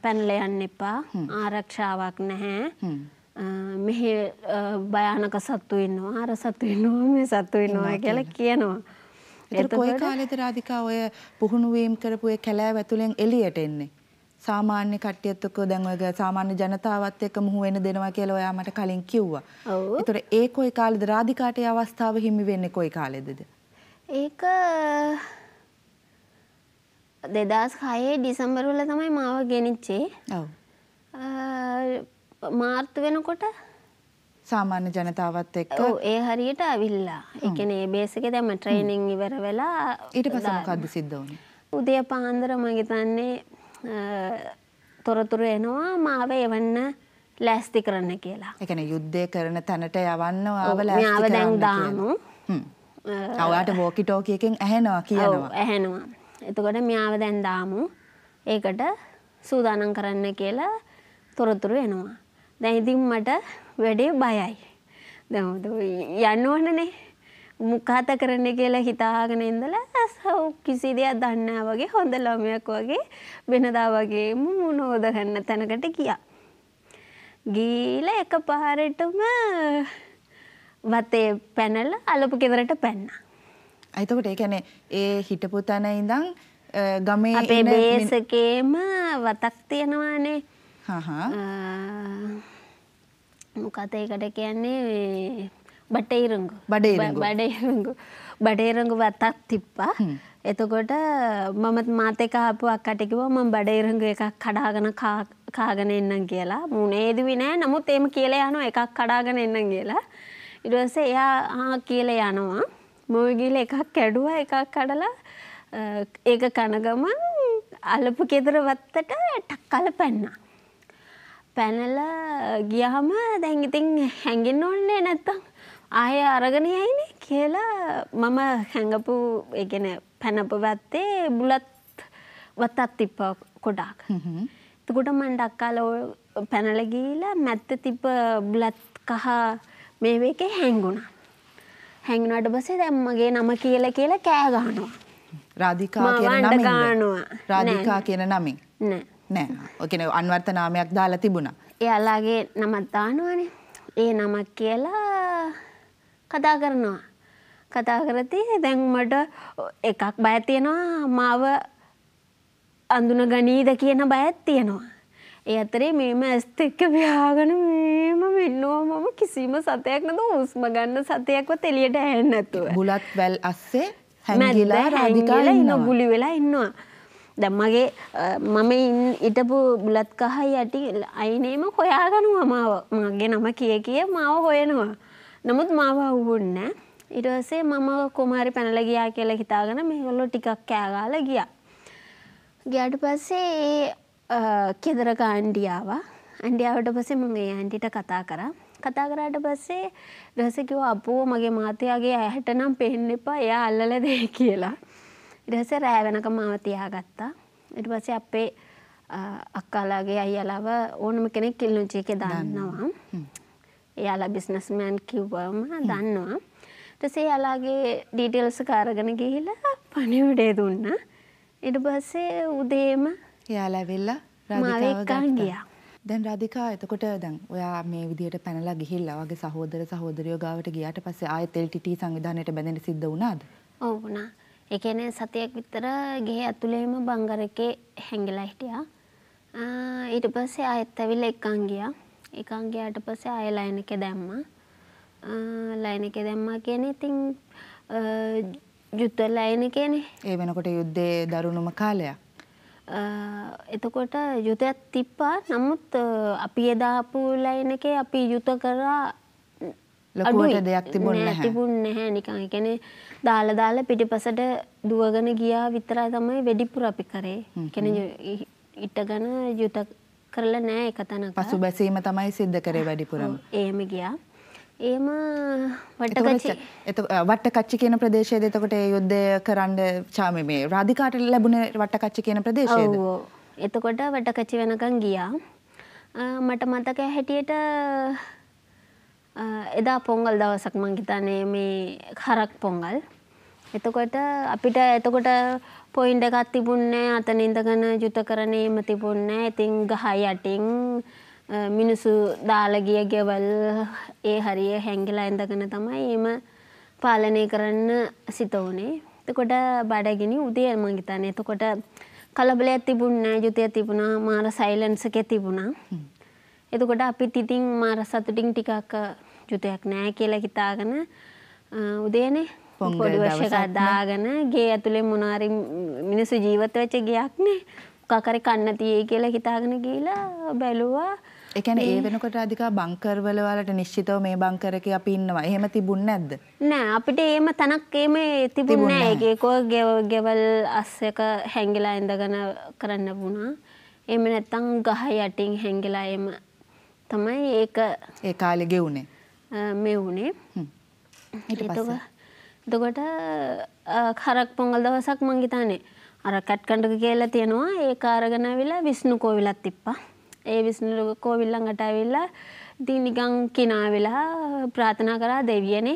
පැනල යන්න එපා. ආරක්ෂාවක් නැහැ. මෙහි භයානක සත්තු ඉන්නවා අර සත්තු ඉන්නවා මේ සත්තු ඉන්නවා කියලා කියනවා. එතකොට කොයි කාලෙද රාධිකා ඔය පුහුණුවීම් කරපු ඒ කැලෑ වැතුලෙන් එළියට එන්නේ? සාමාන්‍ය කට්ටියත් එක්ක දැන් ඔයග සාමාන්‍ය ජනතාවත් එක්ක මුහු වෙන දෙනවා කියලා ඔයා මට කලින් කිව්වා. ඔව්. ඒතර ඒ කොයි කාලෙද රාධිකාට ඒ අවස්ථාව හිමි වෙන්නේ කොයි කාලෙදද? ඒක 2006 දෙසැම්බර් වල තමයි මාව ගෙනිච්චේ. ඔව්. මාර්තු වෙනකොට සාමාන්‍ය ජනතාවත් එක්ක ඒ හරියට ඇවිල්ලා. ඒ කියන්නේ ඒ බේස් එකේ දැන් මම ට්‍රේනින් ඉවර වෙලා ඊට පස්සේ මොකද්ද සිද්ධ වුනේ? උදේ පාන්දර මම හිතන්නේ තොරතුර එනවා මාව එවන්න ලෑස්ති කරන්න කියලා එකන යුද්ධය කරන තැනට යවන්න ආව දැන් දාමු අවට බෝකිටෝකයකින් ඇහෙනවා කියනවා ඇහෙනවා එතකොට මියාව දැන් දාමු ඒකට සූදානම් කරන්න කියලා තොරතුරු එනවා දැන් ඉතින් මට වැඩේ බයයි දැ යන්න ඕනනේ මුකාත කරන්න කියලා හිතාගෙන ඉඳලා සව් කිසි දෙයක් දන්නා වගේ හොඳ ළමයක් වගේ වෙනදා වගේම මුණ හොදගන්න තැනකට ගියා. ගීල එක පහරටම වතේ පැනල අලපු කෙදරට පැන්න. ඇතකොට ඒකැනේ ඒ හිටපු තැන ඉඳං ගමේ අපේ බේසකේම වතක් තියෙනවානේ මොකතයකට කියන්නේ බටේ රංගු බඩේ රංගු බඩේ රංගු වතක් තිප්පා එතකොට මමත් මාත එක ආපු අක්කටකිව මම බඩේ රංගු එකක් කඩාගෙන කාගෙන එන්නම් කියලා මුණේදුවි නෑ නමුත් එහෙම කියලා යනවා එකක් කඩාගෙන එන්නම් කියලා ඊට පස්සේ එයා ආ කියලා යනවා මම ගිහලා එකක් කැඩුවා එකක් කඩලා ඒක කන ගමන් අලපු කෙදර වත්තට ටක් කල පැන්නා පැනල ගියහම දැන් ඉතින් හැඟෙන්න ඕන්නේ නැත්තම් ආය අරගනයයින කියලා මම හැඟපු එකන පැනප වැත්තේ බුලත් වතත් තිප්ප කොඩාක් තකොට මන් ඩක්කාල පැනලගීලා මැත්ත තිබ බුලත් කහ මේවක හැංගුණ හැංගුණට බසේ දැම්මගේ නම කියල කියලා කෑගානවා රාධිකා ගානවා රාධිකා කියන නමින් නෑ ඕකන අන්වර්තනාමයක් දාලා තිබුණා එයාලාගේ නමත් දානවානේ ඒ නමක් කියලා කතා කරනවා. කතා කරති දැන්මට එකක් බයතියෙනවා මාව අඳුන ගනීද කියන බයත් තියෙනවා. ඒ අතරේ මේම ඇස්ත එක්ක ව්‍යාගන මේම මෙන්නවා මම කිසිම සතයක් නද උස්ම ගන්න සතයක්ව තෙලියට ඇන්න ඇතුව. බුලත් වැල් අස්සේ හැමැලා රාධිකා ඉන්න ගුලි වෙලා ඉන්නවා. දැම්මගේ මම ඉටපු බුලත්කහ යටි අයිනේම හොයාගනවා මාව මගේ නම කිය කිය මාව හොයනවා. නමුත් මාව අවුන්න ඉටවසේ මම කොමහරි පැනල ගියා කියලා හිතාගෙන මේගොල්ලො ටිකක් කෑගාල ගියා. ගියට පස්සේ ඒ කෙදර ගාණ්ඩියාවා ඇන්ඩියාවට පසේ මගේ ඇන්ටිට කතා කරා කතා කරාට පස්සේ රසකිව අපෝ මගේ මාතයාගේ ඇහැට නම් පෙන්න එපා එයා අල්ලල දෙයි කියලා. ඉරස රෑවෙනක මාවතියාගත්තා. ඉට පසේ අපේ අක්කාලාගේ අයියලාව ඕනම කෙනෙක් කිල්ලුචික දන්නවා. එයාලා බිස්නස්මෑන් කිව්වම දන්නවා. ටසේ යාලාගේ ඩීටෙල්ස කාරගෙන ගිහිලා පනිවිඩේ දුන්න. ඉඩ බස්සේ උදේම යාලැවෙල්ලා මාවක්කාන් ගියා. දැන් රාධිකා එතකොට දැන් ඔයා මේ විදිහට පැනලා ගිහිල්ලා වගේ සහෝදර සහෝදරියෝ ගාවට ගියාට පස්සේ ආයෙත් LTT සංවිධානයට බැඳෙන්න සිද්ධ වුණාද? ඔව් වුණා. ඒ කියන්නේ සතියක් විතර ගෙහ ඇතුළේම බංගරකේ හැංගිලා හිටියා. ඊට පස්සේ ආයෙත් ඇවිල්ලා එක්කන් ගියා. එකන් ගියාට පස්සේ ආයෙ ලයින් එකේ දැම්මා. ලයින් එකේ දැම්මා කියන්නේ ඉතින් යුද්ධ ලයින් එකේනේ. ඒ වෙනකොට යුද්ධයේ දරුණුම කාලයක්. එතකොට යුතයක් තිබ්බා නමුත් අපි එදාපු ලයින් එකේ අපි යුත කරා ලොකුවට දෙයක් තිබුණ නැහැ තිබුණ නැහැ නිකන් ඒ කියන්නේ දාලා දාලා පිටිපසට දුවගෙන ගියා විතරයි තමයි වෙඩිපුර අපි කරේ. ඒ කියන්නේ ඉටගෙන යුත කරලා නෑ එක තැනක. පසුබැසීම තමයි සිද්ධ කරේ වැඩිපුරම. එහෙම ගියා. එහෙම වටකච්චි වටකච්චි කියන ප්‍රදේශයේද එතකොට ඒ යුද්ධය කරන්න චාමේ මේ රාධිකාට ලැබුණේ වටකච්චි කියන ප්‍රදේශයේද? ඔව්. එතකොට වටකච්චි වෙනකන් ගියා. මට මතක හැටියට එදා පොංගල් දවසක් මං හිතන්නේ මේ හරක් පොංගල්. එතකොට අපිට එතකොට පොයින්ඩ එකත් තිබුන්නෑ අතන ඉඳගෙන යුත කරනේම තිබුන්නෑ ඉතින් ගහ යටින් මිනිසු දාලගිය ගෙවල් ඒ හරිය හැංගිලා ඇඳගෙන තමයි එම පාලනය කරන්න සිතෝනේ එතකොට බඩගිනි උදේ මංගිතන්නේ එතකොට කලබලයක් තිබුණා යුතය තිබුණා මාර සයිලන්ස් එකේ තිබුණා. එතකොට අපිත් ඉතින් මාර සතුටින් ටිකක් යුතයක් නෑ කියලා හිතාගෙන උදේනේ පොඩි වශයක් දාගෙන ගේ ඇතුළේ මොනාරි මිනිස්සු ජීවත් වෙච්ච ගයක් නේ. කකරේ කන්න තියේ කියලා හිතාගෙන ගිහිලා බැලුවා. ඒ කියන්නේ ඒ වෙනකොට අධිකා බංකර් වල වලට නිශ්චිතව මේ බංකරකේ අපි ඉන්නවා. එහෙම තිබුණ නැද්ද? නෑ අපිට ඒම තනක් ඒම තිබුණ නෑ. ඒකෝ ගෙවල් අස්සක හැංගිලා ඉඳගෙන කරන්න වුණා. එහෙම නැත්තම් ගහ යටින් හැංගිලා එම තමයි ඒක ඒ කාලේ ගෙවුනේ. මේ වුණේ. ඊට පස්සේ දකොට කරක් පොංගල් දවසක් මංගිතානේ අර කැට්කඩක කියලා තියෙනවා ඒ කාරගන වෙලා විස්්ණු කෝවිලත් තිප්පා ඒ විස්්ණු කෝවිල්ලඟට ඇවිල්ලා ඉතින් නිකං කිනා වෙලා ප්‍රාථනා කරා දෙවියනේ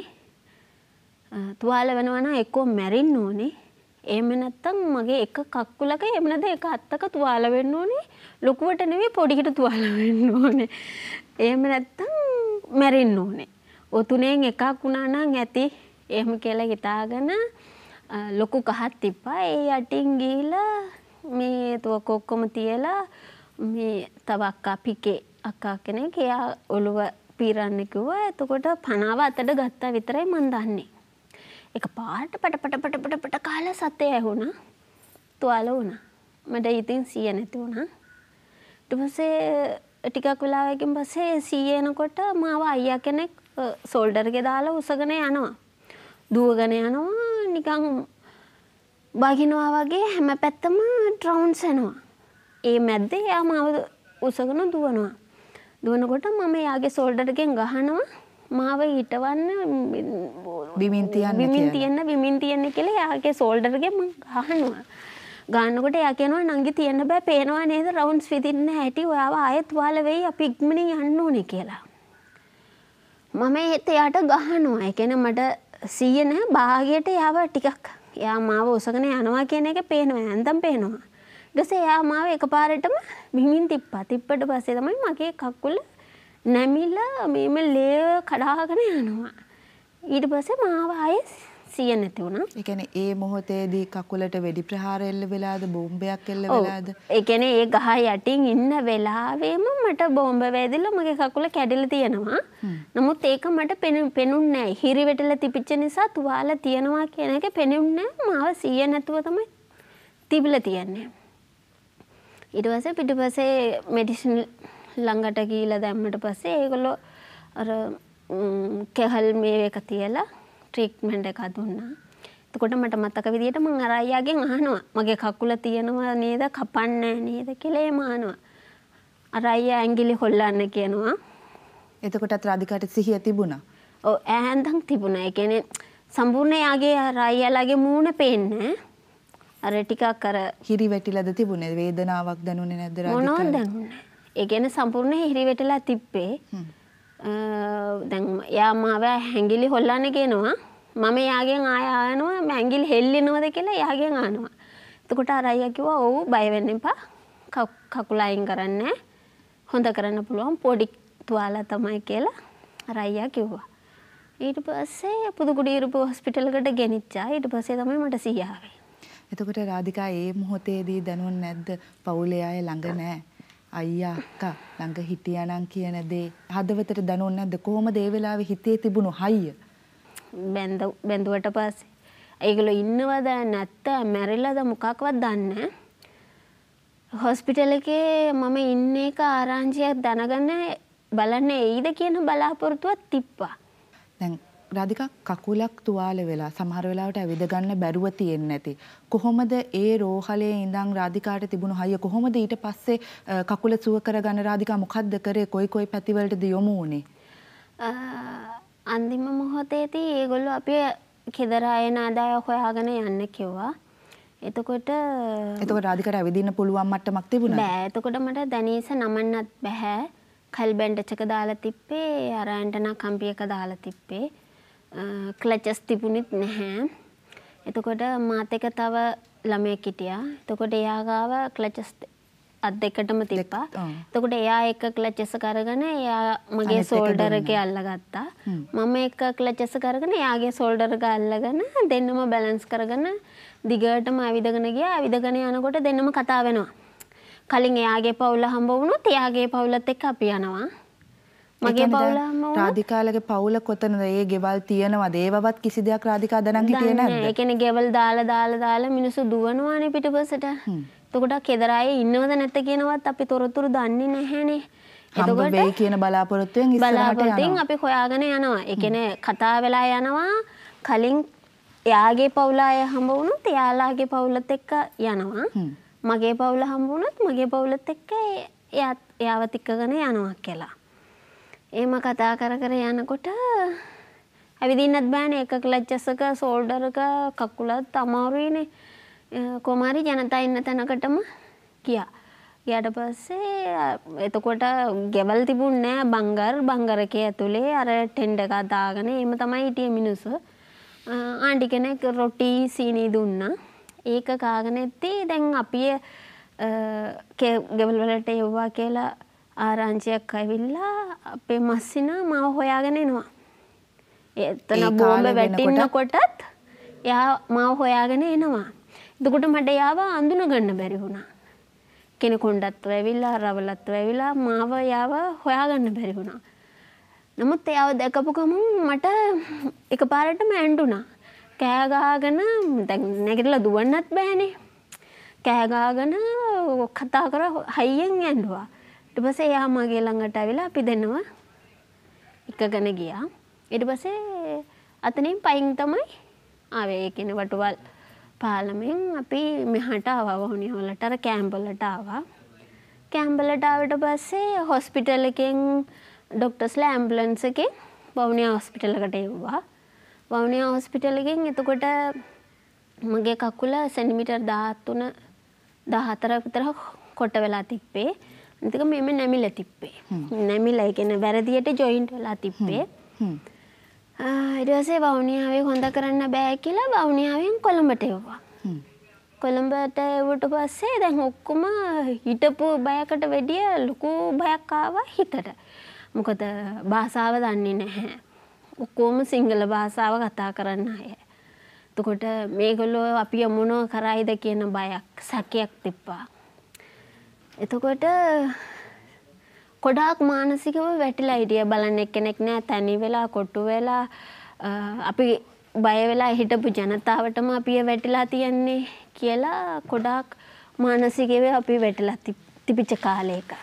තුවාල වෙනවන එක්කෝ මැරින් ඕනේ එම නැත්තම් මගේ එක කක්කුලක එමනද එක අත්තක තුවාල වෙන්න ඕනේ ලොකුවට නෙවේ පොඩිකට තුවාල වෙන්න ඕනේ. එහෙම නැත්තම් මැරෙන්න ඕනේ. ඔතුනෙන් එකක් වුණා නම් ඇති එහෙම කියලා හිතාගෙන ලොකු කහත් තිබ්බා. ඒ යටින් ගිහිලා මේ තුවක ඔක්කොම තියලා මේ තව අක්කා පිකේ අක්කා කෙනෙක් එයා ඔළුව පීරන්න කිව්වා. එතකොට 50 අතට ගත්තා විතරයි මන් දන්නේ. එක පාට පට පට පට පට පට කාලා සතේ ඇහුණා. තුවාල වුණා. මට ඉතින් 100 නැති වුණා. ඊට පස්සේ ටිකක් වෙලාවකින් පස්සේ 100 එනකොට මාව අයියා කෙනෙක් සෝල්ඩර්ගේ දාලා උසගෙන යනවා. දුවගෙන යනවා නිකං බගෙනවා වගේ හැම පැත්තම ට්‍රවන්සෙනවා. ඒ මැද්දේ යා මාව උසගෙන දුවනවා. දුවනකොට මම යාගේ සෝල්ඩටගෙන් ගහනවා මාව ඊටවන්න බිමින් තියන්න බිමින් තියන්න බිමින් තියන්න කියලා යාගේ සෝල්ඩටගෙන් ගහනවා. ගන්නකොට යා කියනවා නංගි තියන්න බෑ පේනවා නේද රවුන්ඩ්ස් විදින්න හැටි ඔයාව ආයෙත් වාල වෙයි අපි ඉක්මනින් යන්න ඕනේ කියලා. මම ඒත් එයාට ගහනවා. ඒ කියන්නේ මට සීය නැහැ බාගයට යාව ටිකක් එයා මාව උසගෙන යනවා කියන එක පේනවා ඇන්තම් පේනවා. ඊටසේ එයා මාව එකපාරටම බිමින් තිප්පා. තිප්පට පස්සේ තමයි මගේ කකුල නැමිලා මේ මේ ලේ කඩාගෙන යනවා. ඊට පස්සේ මාව ආයේ සිය නැති වුණා. ඒ කියන්නේ ඒ මොහොතේදී කකුලට වෙඩි ප්‍රහාර එල්ල වෙලාද බෝම්බයක් එල්ල වෙලාද? ඒ කියන්නේ ඒ ගහ යටින් ඉන්න වෙලාවෙම මට බෝම්බ වැදිලා මගේ කකුල කැඩිලා තියෙනවා. නමුත් ඒක මට පෙනුන්නේ නැහැ. හිරි වෙටලා තිබිච්ච නිසා තුවාල තියනවා කියන එක පෙනුන්නේ නැහැ. මාව සිය නැතුව තමයි තිබිලා තියන්නේ. ඊට පස්සේ පිටිපස්සේ මෙඩිසින් ළඟට ගිහිල්ලා දැම්මට පස්සේ ඒගොල්ලෝ අර කැහල් මේක තියලා ට්‍රීක්මෙන්ට් එකක් දුන්නා. එතකොට මට මතක විදියට මං අර අයියාගෙන් අහනවා මගේ කකුල තියෙනවා නේද කපන්නේ නේද කියලා එහෙම අහනවා. අර අයියා ඇඟිලි හොල්ලන්න කියනවා. එතකොටත් රාධිකාට සිහිය තිබුණා. ඔව් ඈඳන් තිබුණා. ඒ කියන්නේ සම්පූර්ණ යාගේ අර අයියාලාගේ මූණ පේන්නේ අර ටිකක් අර හිරි වැටිලාද තිබුණේ වේදනාවක් දැනුනේ නැද්ද රාධිකාට? මොනවද දැනුනේ? ඒ කියන්නේ සම්පූර්ණ හිරි වැටිලා තිබ්බේ. හ්ම්. දැන් එයා මාව හැඟිලි හොල්ලන්න කියනවා මම එයාගෙන් ආය ආනවා මැංගිලි හෙල්ලෙනවද කියලා එයාගෙන් ආනවා. එතකොට අර අයියා කිව්වා ඔව් බය වෙන්න එපා. කකුල අයින් කරන්න හොඳ කරන්න පුළුවන් පොඩි තුවාලා තමයි කියලා අර අයියා කිව්වා. ඊට පස්සේ පුදුකුඩීරුප හොස්පිටලකට ගෙනිච්චා. ඊට පස්සේ තමයි මට සීයාවේ. එතකොට රාධිකා ඒ මොහොතේදී දැනුන් නැද්ද පවුලේ අය ළඟ නැහැ? අයියා අක්කා ළඟ හිටියානම් කියන දේ හදවතට දනෝන්නේ නැද්ද කොහොමද ඒ වෙලාවේ හිතේ තිබුණු හයිය බැඳ බැඳුවට පස්සේ ඒගොල්ලෝ ඉන්නවද නැත්නම් මැරිලාද මොකක්වත් දන්නේ හොස්පිටල් එකේ මම ඉන්න එක ආරංචියක් දැනගන්න බලන්න එයිද කියන බලාපොරොත්තුවක් තිබ්බා දැන් රාධිකා කකුලක් තුවාල වෙලා සමහර වෙලාවට ඇවිද ගන්න බැරුව තියෙන්නේ නැති. කොහොමද ඒ රෝහලේ ඉඳන් රාධිකාට තිබුණු හයිය කොහොමද ඊට පස්සේ කකුල සුව කරගන්න රාධිකා මොකද්ද කරේ? කොයි කොයි පැතිවලටද යොමු වුනේ? අන්තිම මොහොතේදී ඒගොල්ලෝ අපි කෙදර අයන ආදාය හොයාගෙන යන්න කිව්වා. එතකොට එතකොට රාධිකට ඇවිදින්න පුළුවන් මට්ටමක් තිබුණා. බෑ. එතකොට මට දැනීස නමන්නත් බෑ. කල් බෙන්ඩ් එකක දාලා තිබ්බේ අර ඇන්ටනා කම්පියක දාලා තිබ්බේ. ක්ලචස් තිබුණෙත් නැහැ. එතකොට මාත් එක තව ළමයෙක් හිටියා. එතකොට එයා ගාව ක්ලචස් අත් දෙකටම තිබ්බා. එතකොට එයා එක ක්ලචස් කරගෙන එයා මගේ ෂෝල්ඩර් එකේ අල්ලගත්තා. මම එක ක්ලචස් කරගෙන එයාගේ ෂෝල්ඩර් එක අල්ලගෙන දෙන්නම බැලන්ස් කරගෙන දිගටම ඇවිදගෙන ගියා. ඇවිදගෙන යනකොට දෙන්නම කතා වෙනවා. කලින් එයාගේ පවුල හම්බ වුණොත් එයාගේ පවුලත් එක්ක අපි යනවා. මගේ පවුලම රාධිකාලගේ පවුල කොතනද ඒ ගෙවල් තියෙනවද ඒවත් කිසි දෙයක් රාධිකා දැනන් හිටියේ නැද්ද? ඒ කියන්නේ ගෙවල් දාලා දාලා දාලා මිනිස්සු දුවනවානේ පිටිපසට. එතකොට කෙදරායේ ඉන්නවද නැත්ද කියනවත් අපි තොරතුරු දන්නේ නැහැනේ. එතකොට වෙයි කියන බලාපොරොත්තුවෙන් ඉස්සරහට යනවා. අපි හොයාගෙන යනවා. ඒ කියන්නේ කතා වෙලා යනවා කලින් එයාගේ පවුල අය හම්බ වුණොත් එයාලාගේ පවුලත් එක්ක යනවා. මගේ පවුල හම්බ වුණොත් මගේ පවුලත් එක්ක එයාත් එයාවත් එක්කගෙන යනවා කියලා. ඒම කතා කර කර යනකොට ඇවිදින්නත් බෑන එක ලච්චසක සෝල්ඩරක කක්කුලත් අමාරුවනේ කොමරි ජනතා ඉන්න තැනකටම කියා. යට පස්සේ එතකොට ගෙවල් තිබුන්නෑ බංගර් බංගරක ඇතුළේ අර ටෙන්ඩ කතාගෙන එම තමයි ඉටිය මිනිස්ස ආණ්ටිකෙනෙක් රොටී සීනී දුන්න ඒක කාගෙන එත්ති දැන් අපිය ගෙවල්වලට යව්වා කියලා ආරංචියක් ඇවිල්ලා අපේ මස්සිනා මව හොයාගෙන එනවා. එතන බෝම්බ වැටින්නකොටත් එයා මව හොයාගෙන එනවා. එතකොට මට යාව අඳුන ගන්න බැරි වුණා. කෙනෙකුණ්ඩත්ව ඇවිල්ලා රවලත්ව ඇවිලා මාව යාව හොයාගන්න බැරි වුණා. නමුත් එයාව දැකපු ගමන් මට එකපාරටම ඇඬුණා. කෑගාගෙන දැන් නැගිටලා දුවන්නත් බෑනේ. කෑගාගෙන කතා කර හයියෙන් ඇඬුවා. ඊට පස්සේ එයා මගේ ළඟට ඇවිල්ලා අපි දෙන්නම එකගෙන ගියා. ඊට පස්සේ අතනින් පයින් තමයි ආවේ. ඒ කියන්නේ වටුවල් පාලමෙන් අපි මෙහාට ආවා වහුණිය වලට අර කැම්බලට ආවා. කැම්බලට ආවට පස්සේ හොස්පිටල් එකෙන් ඩොක්ටර්ස්ලා ඇම්බුලන්ස් එකෙන් වවුනියා හොස්පිටල් එකට එව්වා. වවුනියා හොස්පිටල් එකෙන් එතකොට මගේ කකුල සෙන්ටිමීටර් 13 14 විතර කොට වෙලා තිබ්බේ. ඉතික මෙම නැමිල තිබ්බේ නැමිල එකෙන වැරදියට ජොයින්ට වෙලා තිබ්බේ ඉඩසේ වවනියාවේ හොඳ කරන්න බෑ කියලා බවනියාවෙන් කොළඹට එව්වා කොළඹට එවට පස්සේ දැන් ඔක්කොම හිටපු බයකට වැඩිය ලොකු බයක්කාව හිතට මොකද භාසාව දන්නේ නැහැ ඔක්කෝම සිංහල භාසාව කතා කරන්න අය තකොට මේගොල්ලෝ අපි යමුණෝ කරයිද කියන බයක් සැකයක් තිබ්පා එතකොට කොඩාක් මානසිකව වැටිලා හිටිය බලන්න එක්කෙනෙක් නෑ තැනි වෙලා කොට්ටු වෙලා අපි බය වෙලා හිටපු ජනතාවටම අපිය වැටිලා තියෙන්නේ කියලා කොඩාක් මානසිකව අපි වැටිලා තිබිච්ච කාලයක.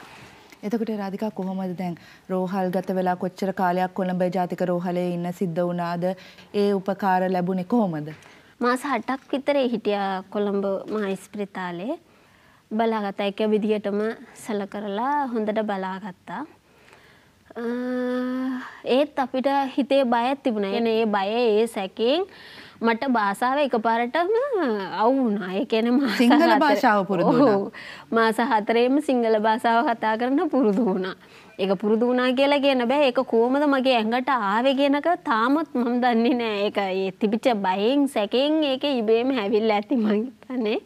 එතකොට රාධිකා කොහොමද දැන් රෝහල් ගත වෙලා කොච්චර කාලයක් කොළඹ ජාතික රෝහලේ ඉන්න සිද්ධ වුණාද ඒ උපකාර ලැබුණේ කොහොමද මාස 8ක් විතරේ හිටියා කොළඹ මහා ස්පිරිතාලේ බලාගත එක විදිහටම සැල කරලා හොඳට බලාගත්තා. ඒත් අපිට හිතේ බයත් තිබුණ එන ඒ බය ඒ සැකෙන් මට භාසාාව එක පාරටම අවුනා එකන සිංහල භාෂාව පුරුදු මාස හතරේම සිංහල භාෂාව කතා කරන්න පුරුදු වුණා. එක පුරුදු වුණා කියලා කියන බෑ එක කෝමද මගේ ඇඟට ආවෙ කියනක තාමත් මම දන්නේ නෑ එක ඒ තිබිච්ච බයෙන් සැකෙන් ඒක ඉබේම හැවිල් ඇති මහිතනේ.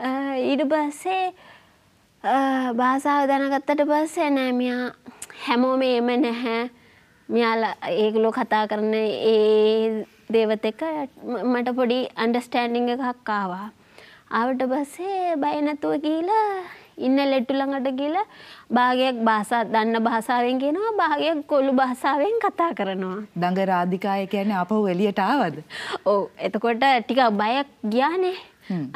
ඊට පස්සේ භාසාාව දැනගත්තට පස්සේ නෑමයා හැමෝම එම නැහැ මෙයාල ඒගලෝ කතා කරන ඒ දේවත එක මට පොඩි අන්ඩස්ටෑන්ඩිං එකක් කාවා. ආවට බස්සේ බයනැතුව ගීලා ඉන්න ලෙට්ටුළඟට ගිල භාගයක් භාසා දන්න භාසාාවෙන් කියෙනවා භාගයක් කොළු භාසාාවෙන් කතා කරනවා. දඟ රාධිකාය කියන අපහු එලියට ආවද. ඕ එතකොට ටික බයක් ගියානේ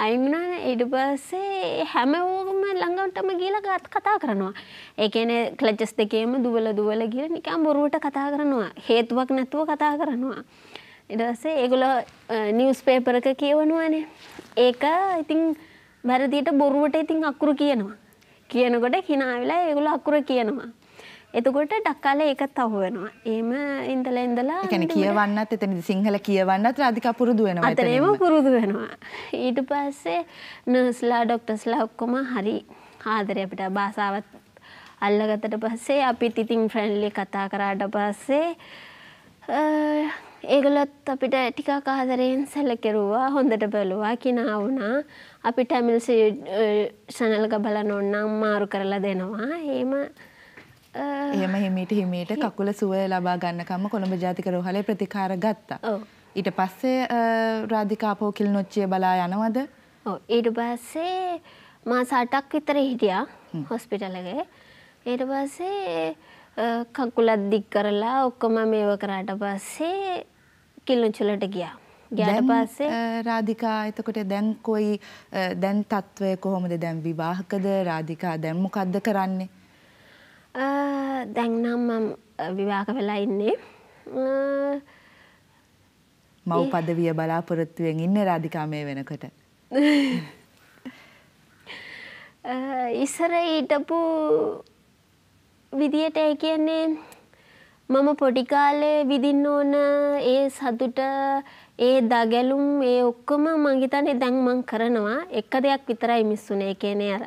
අයිමනන ඉඩ පස්සේ හැමවෝගම ළඟටම ගිල ගත් කතා කරනවා. ඒකන කලජස් දෙකේම දුවල දුවල ගිල නිකම් බොරුවට කතා කරනවා හේතුවක් නැතුව කතා කරනවා. ඉඩසේ ඒගොල නිවස් පේපරක කියවනවානේ. ඒක ඉතිං බැරදිට බොරුවට ඉතිං අක්කුරු කියනවා. කියනකොට හිනාවෙලා ඒගොල අක්කුර කියනවා. එතකොට ඩක්කාල ඒකත් අහුවනවා ඒම ඉඳල ඉඳලා ගැන කියවන්නත් එතනි සිංහල කියවන්නත් රාධිකා පුරුදු වෙන අතනම පුරුදු වෙනවා ඊට පස්සේ නර්ස්ලා ඩොක්ටස්ලා ඔක්කොම හරි ආදරය අපිට භාසාවත් අල්ලගතට පස්සේ අපි තිතින් ෆ්‍රැන්ලි කතා කරාට පස්සේ ඒගලොත් අපිට ටිකා කාදරයෙන් සැලකෙරුවා හොඳට බැලුවා කිනාවුනා අපි ටැමිල් සනල්ක බලන ඔන්නම් මාරු කරලා දෙනවා ඒම එහෙම හිමීට හිමීට කකුල සුවය ලබා ගන්නකම කොළඹ ජාතික රෝහලේ ප්‍රතිකාර ගත්තා. ඊට පස්සේ රාධිකා පෝකිල් නොච්චිය බලා යනවද? ඔව් ඊට පස්සේ මාස 8ක් විතර හිටියා හොස්පිටල් එකේ. ඊට පස්සේ කකුලත් දික් කරලා ඔක්කොම මේව කරාට පස්සේ කිල්නුච්චලට ගියා. ගියාට පස්සේ රාධිකා එතකොට දැන් කොයි දැන් තත්වය කොහොමද දැන් විවාහකද රාධිකා දැන් මොකද්ද කරන්නේ? දැන්නම් මම විවාක වෙලා ඉන්නේ. මව් පදවිය බලාපොරොත්තුවෙන් ඉන්නේ රාධිකා මේ වෙනකොට. ඉස්සර ඊටපු විදියට ඒ කියන්නේ මම පොඩි කාලේ විඳින්න ඕන ඒ සතුට ඒ දගැලුම් ඒ ඔක්කොම මං හිතන්නේ දැන් මං කරනවා එක දෙයක් විතරයි මිස්සුනේ කියන්නේ අර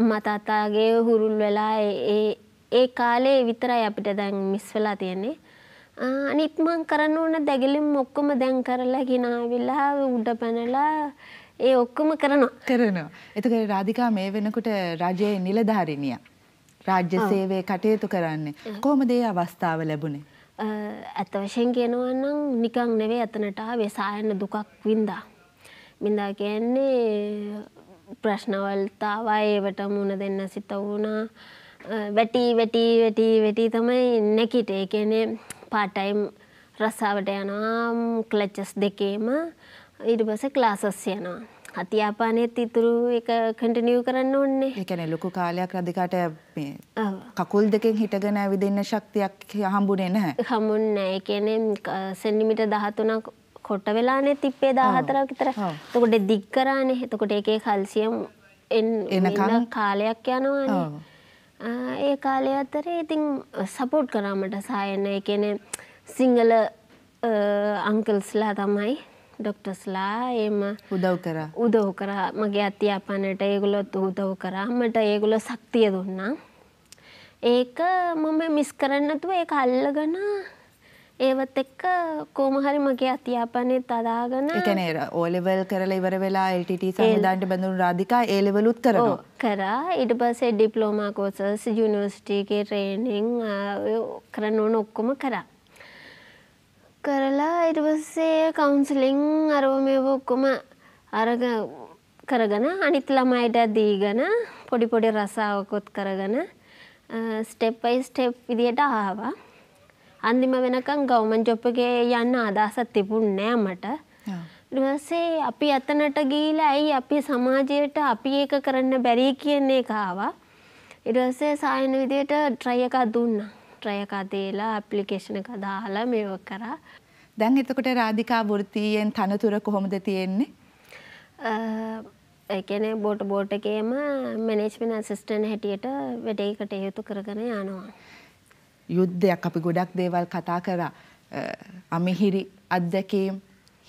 අම්මා තාත්තාගේ හුරුල් වෙලා ඒ ඒ කාලේ විතරයි අපිට දැන් මිස් වෙලා තියෙන්නේ. අනිත් මං කරන්න ඕන දැගලුම් ඔක්කොම දැන් කරලා ගෙනාවිලා උඩ පැනලා ඒ ඔක්කොම කරනවා. කරනවා. එතකොට රාධිකා මේ වෙනකොට රජයේ නිලධාරිනිය. රාජ්‍ය සේවයේ කටයුතු කරන්නේ. කොහොමද ඒ අවස්ථාව ලැබුණේ? ඇත්ත වශයෙන් කියනවා නම් නිකන් නෙවෙයි අතනට ආවේ සායන දුකක් වින්දා. වින්දා කියන්නේ ප්‍රශ්නවලට ආවා ඒවට මුණ දෙන්න සිත වුණා. වැටී වැටී වැටී වැටී තමයි නැකිට ඒකනේ පාටයිම් රස්සාාවට යනම් කලච්චස් දෙකේම ඉඩබස ක්ලාසස් යනවා. අතියාපානයත් ඉතුරු එක කටිනියව කරන්න ඕන්නේ එකන ලොකු කාලයක් රදිකාට කකුල් දෙකෙන් හිටගෙන විදන්න ශක්තියක් හම්බුනේ නැහැ හමුන්න එකනෙ සෙන්ඩිමිට දහතුනක් කොට වෙලානේ තිප්පේ දාහතරක් විතර තකොට දික්කරානේ හෙතකොට එකේ කල්සියම් එ එන කාලයක් යනවානේ ඒ කාලය අතරේ ඉතිං සපෝට් කරාමට සායන එකනෙ සිංහල අංකල්ස්ලා තමයි ඩොක්ටස්ලා එම උදව් කර උදව් කරා මගේ අති්‍යාපනට ඒගුලොත් උදව් කරාමට ඒගුල සක්තිය දුන්නා ඒක මම මිස් කරන්නතුව ඒ අල්ලගනා ඒවත් එක්ක කෝමහරි මගේ අතියාපනය තදාගන එකන ඕලෙවල් කරල ඉවර වෙලා එල්ට සහදාන්ට බඳුන් රාධිකා ඒලෙවලුත් කර කරා ඉඩ පසේ ඩිප්ලෝමා කෝසස් යුනිවර්සිටගේ ට්‍රේනිං කරන්න ඕන ඔක්කොම කරා කරලා ඉඩවස්සේ කවුන්සිලිං අරවම ඔක්කොම අරග කරගන අනිත් ළමයිට දීගන පොඩි පොඩි රසාවකොත් කරගන ස්ටෙප්පයි ස්ටෙප් විදියට ආවා අන්දිම වෙනකම් ගෞමන් ජොප් එකේ යන්න අදහසක් තිබුණේ නෑ මට. ඊටපස්සේ අපි අතනට ගිහිලා ඇයි අපි සමාජයට අපි ඒක කරන්න බැරි කියන එක ආවා. ඊටපස්සේ සායන විදියට try එකක් දුන්නා. try එකක් දීලා application එක දාලා මේව කරා. දැන් එතකොට රාධිකා වෘත්තියෙන් තනතුර කොහොමද තියෙන්නේ? එකනේ බෝට බෝට් එකේම මැනේජ්මන්ට් ඇසිස්ටන්ට් හැටියට වැඩේකට හේතු කරගෙන යනවා. යුද්ධයක් අපි ගොඩක් දේවල් කතා කරා අමිහිරි අත්දැකීම්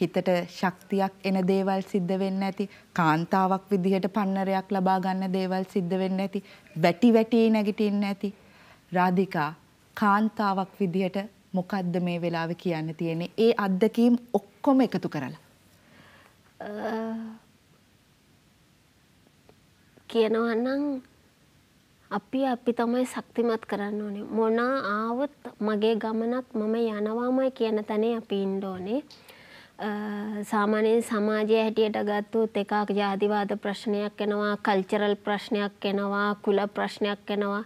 හිතට ශක්තියක් එන දේවල් සිද්ධ වෙන්න ඇති කාන්තාවක් විදිහට පන්නරයක් ලබා ගන්න දේවල් සිද්ධ වෙන්න ඇති වැටි වැටි නැගිටින්න ඇති රාධිකා කාන්තාවක් විදිහට මොකද්ද මේ වෙලාවේ කියන්න තියෙන්නේ ඒ අත්දැකීම් ඔක්කොම එකතු කරලා කියනවා නම් අපි අපි තමයි ශක්තිමත් කරන්න ඕනේ. මොනා ආවත් මගේ ගමනක් මම යනවාමයි කියන තැනේ අපි ඉන්න ඕනේ. සාමාන්‍යයෙන් සමාජය හැටියට ගත්තොත් එකක් ජාතිවාද ප්‍රශ්නයක් එනවා, කල්චරල් ප්‍රශ්නයක් එනවා, කුල ප්‍රශ්නයක් එනවා.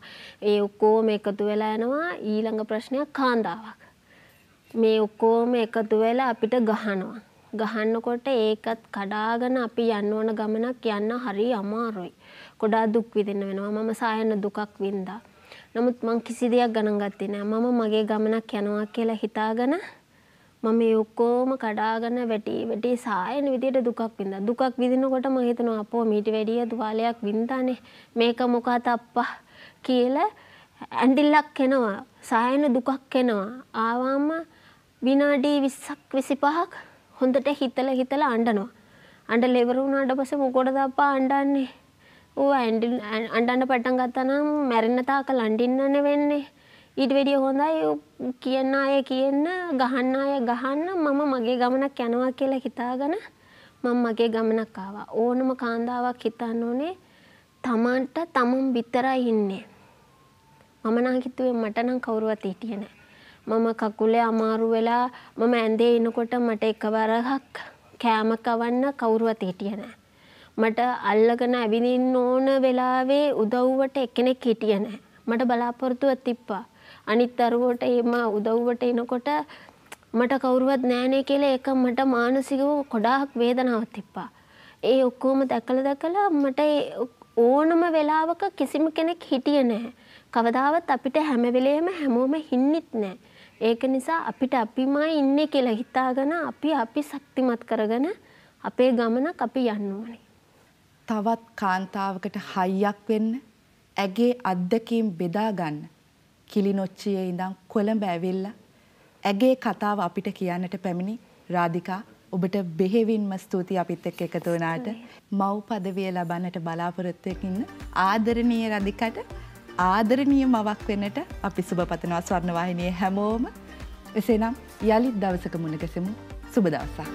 ඒ ඔක්කොම එකතු වෙලා එනවා ඊළඟ ප්‍රශ්නයක් කාන්දාවක්. මේ ඔක්කොම එකතු වෙලා අපිට ගහනවා. ගහන්නකොට ඒකත් කඩාගෙන අපි යන්න ඕන ගමනක් යන්න හරි අමාරුයි. ගොඩා දුක් විඳින්න වෙනවා. මම සායන දුකක් වින්දා. නමුත් මං කිසි දෙයක් ගණන් ගත්තේ නෑ. මම මගේ ගමනක් යනවා කියලා හිතාගෙන මම මේ ඔක්කොම කඩාගෙන වැටි වැටි සායන විදියට දුකක් විඳා. දුකක් විඳිනකොට මම හිතනවා අපෝ මීට වැඩිය දුවාලයක් වින්දානේ. මේක මොකද අප්පා කියලා ඇඬිල්ලක් එනවා. සායන දුකක් එනවා. ආවම විනාඩි 20ක් 25ක් හොඳට හිතලා හිතලා අඬනවා. අඬ ලෙවර වුණාට පස්සේ මොකටද අප්පා අඬන්නේ? ඕ ඇඩ අන්ඩන්න පටන් ගත්තනම් මැරෙන්නතාක ලන්ඩින්නන වෙන්නේ. ඊට වැඩිය හොඳයි කියන්න අය කියන්න ගහන්න අය ගහන්න මම මගේ ගමනක් යනවා කියලා හිතාගන මං මගේ ගමනක් ආවා. ඕනම කාන්දාවක් හිතන්න ඕනේ තමන්ට තමන් බිත්තරයි ඉන්නේ. මම නහිතුවේ මටනම් කවුරුවත් හිටියන. මම කකුලේ අමාරු වෙලා මම ඇඳේ ඉනකොට මට එකවරහක් කෑමකවන්න කවුරුවත් හිටියනෑ. මට අල්ලගෙන ඇවිදින්න ඕන වෙලාවේ උදව්වට එක්කෙනෙක් හිටිය නෑ. මට බලාපොරොත්තුව තිප්පා. අනිත් දරුවෝට එම උදව්වට එනකොට මට කවුරුවත් නෑනේ කියලා ඒක මට මානසිකව ගොඩාක් වේදනාවක් තිබ්බා. ඒ ඔක්කොම දැකලා දැකලා මට ඕනම වෙලාවක කිසිම කෙනෙක් හිටියේ නැහැ. කවදාවත් අපිට හැම වෙලේම හැමෝම හින්නෙත් නැහැ. ඒක නිසා අපිට අපිමයි ඉන්නේ කියලා හිතාගෙන අපි අපි ශක්තිමත් කරගෙන අපේ ගමනක් අපි යන්න ඕනේ. තවත් කාන්තාවකට හයියක් වෙන්න ඇගේ අත්දැකීම් බෙදා ගන්න කිලිනොච්චියේ ඉඳන් කොළඹ ඇවිල්ලා ඇගේ කතාව අපිට කියන්නට පැමිණි රාධිකා ඔබට බෙහෙවින්ම ස්තුති අපිත් එක්ක එකතු වුණාට මව් පදවිය ලබන්නට බලාපොරොත්තු වෙකින්න ආදරණීය රාධිකට ආදරණීය මවක් වෙන්නට අපි සුබපතනවා ස්වර්ණවාහිනියේ හැමෝම එසේනම් යලිත් දවසක මුණ ගැසෙමු සුබ දවසක්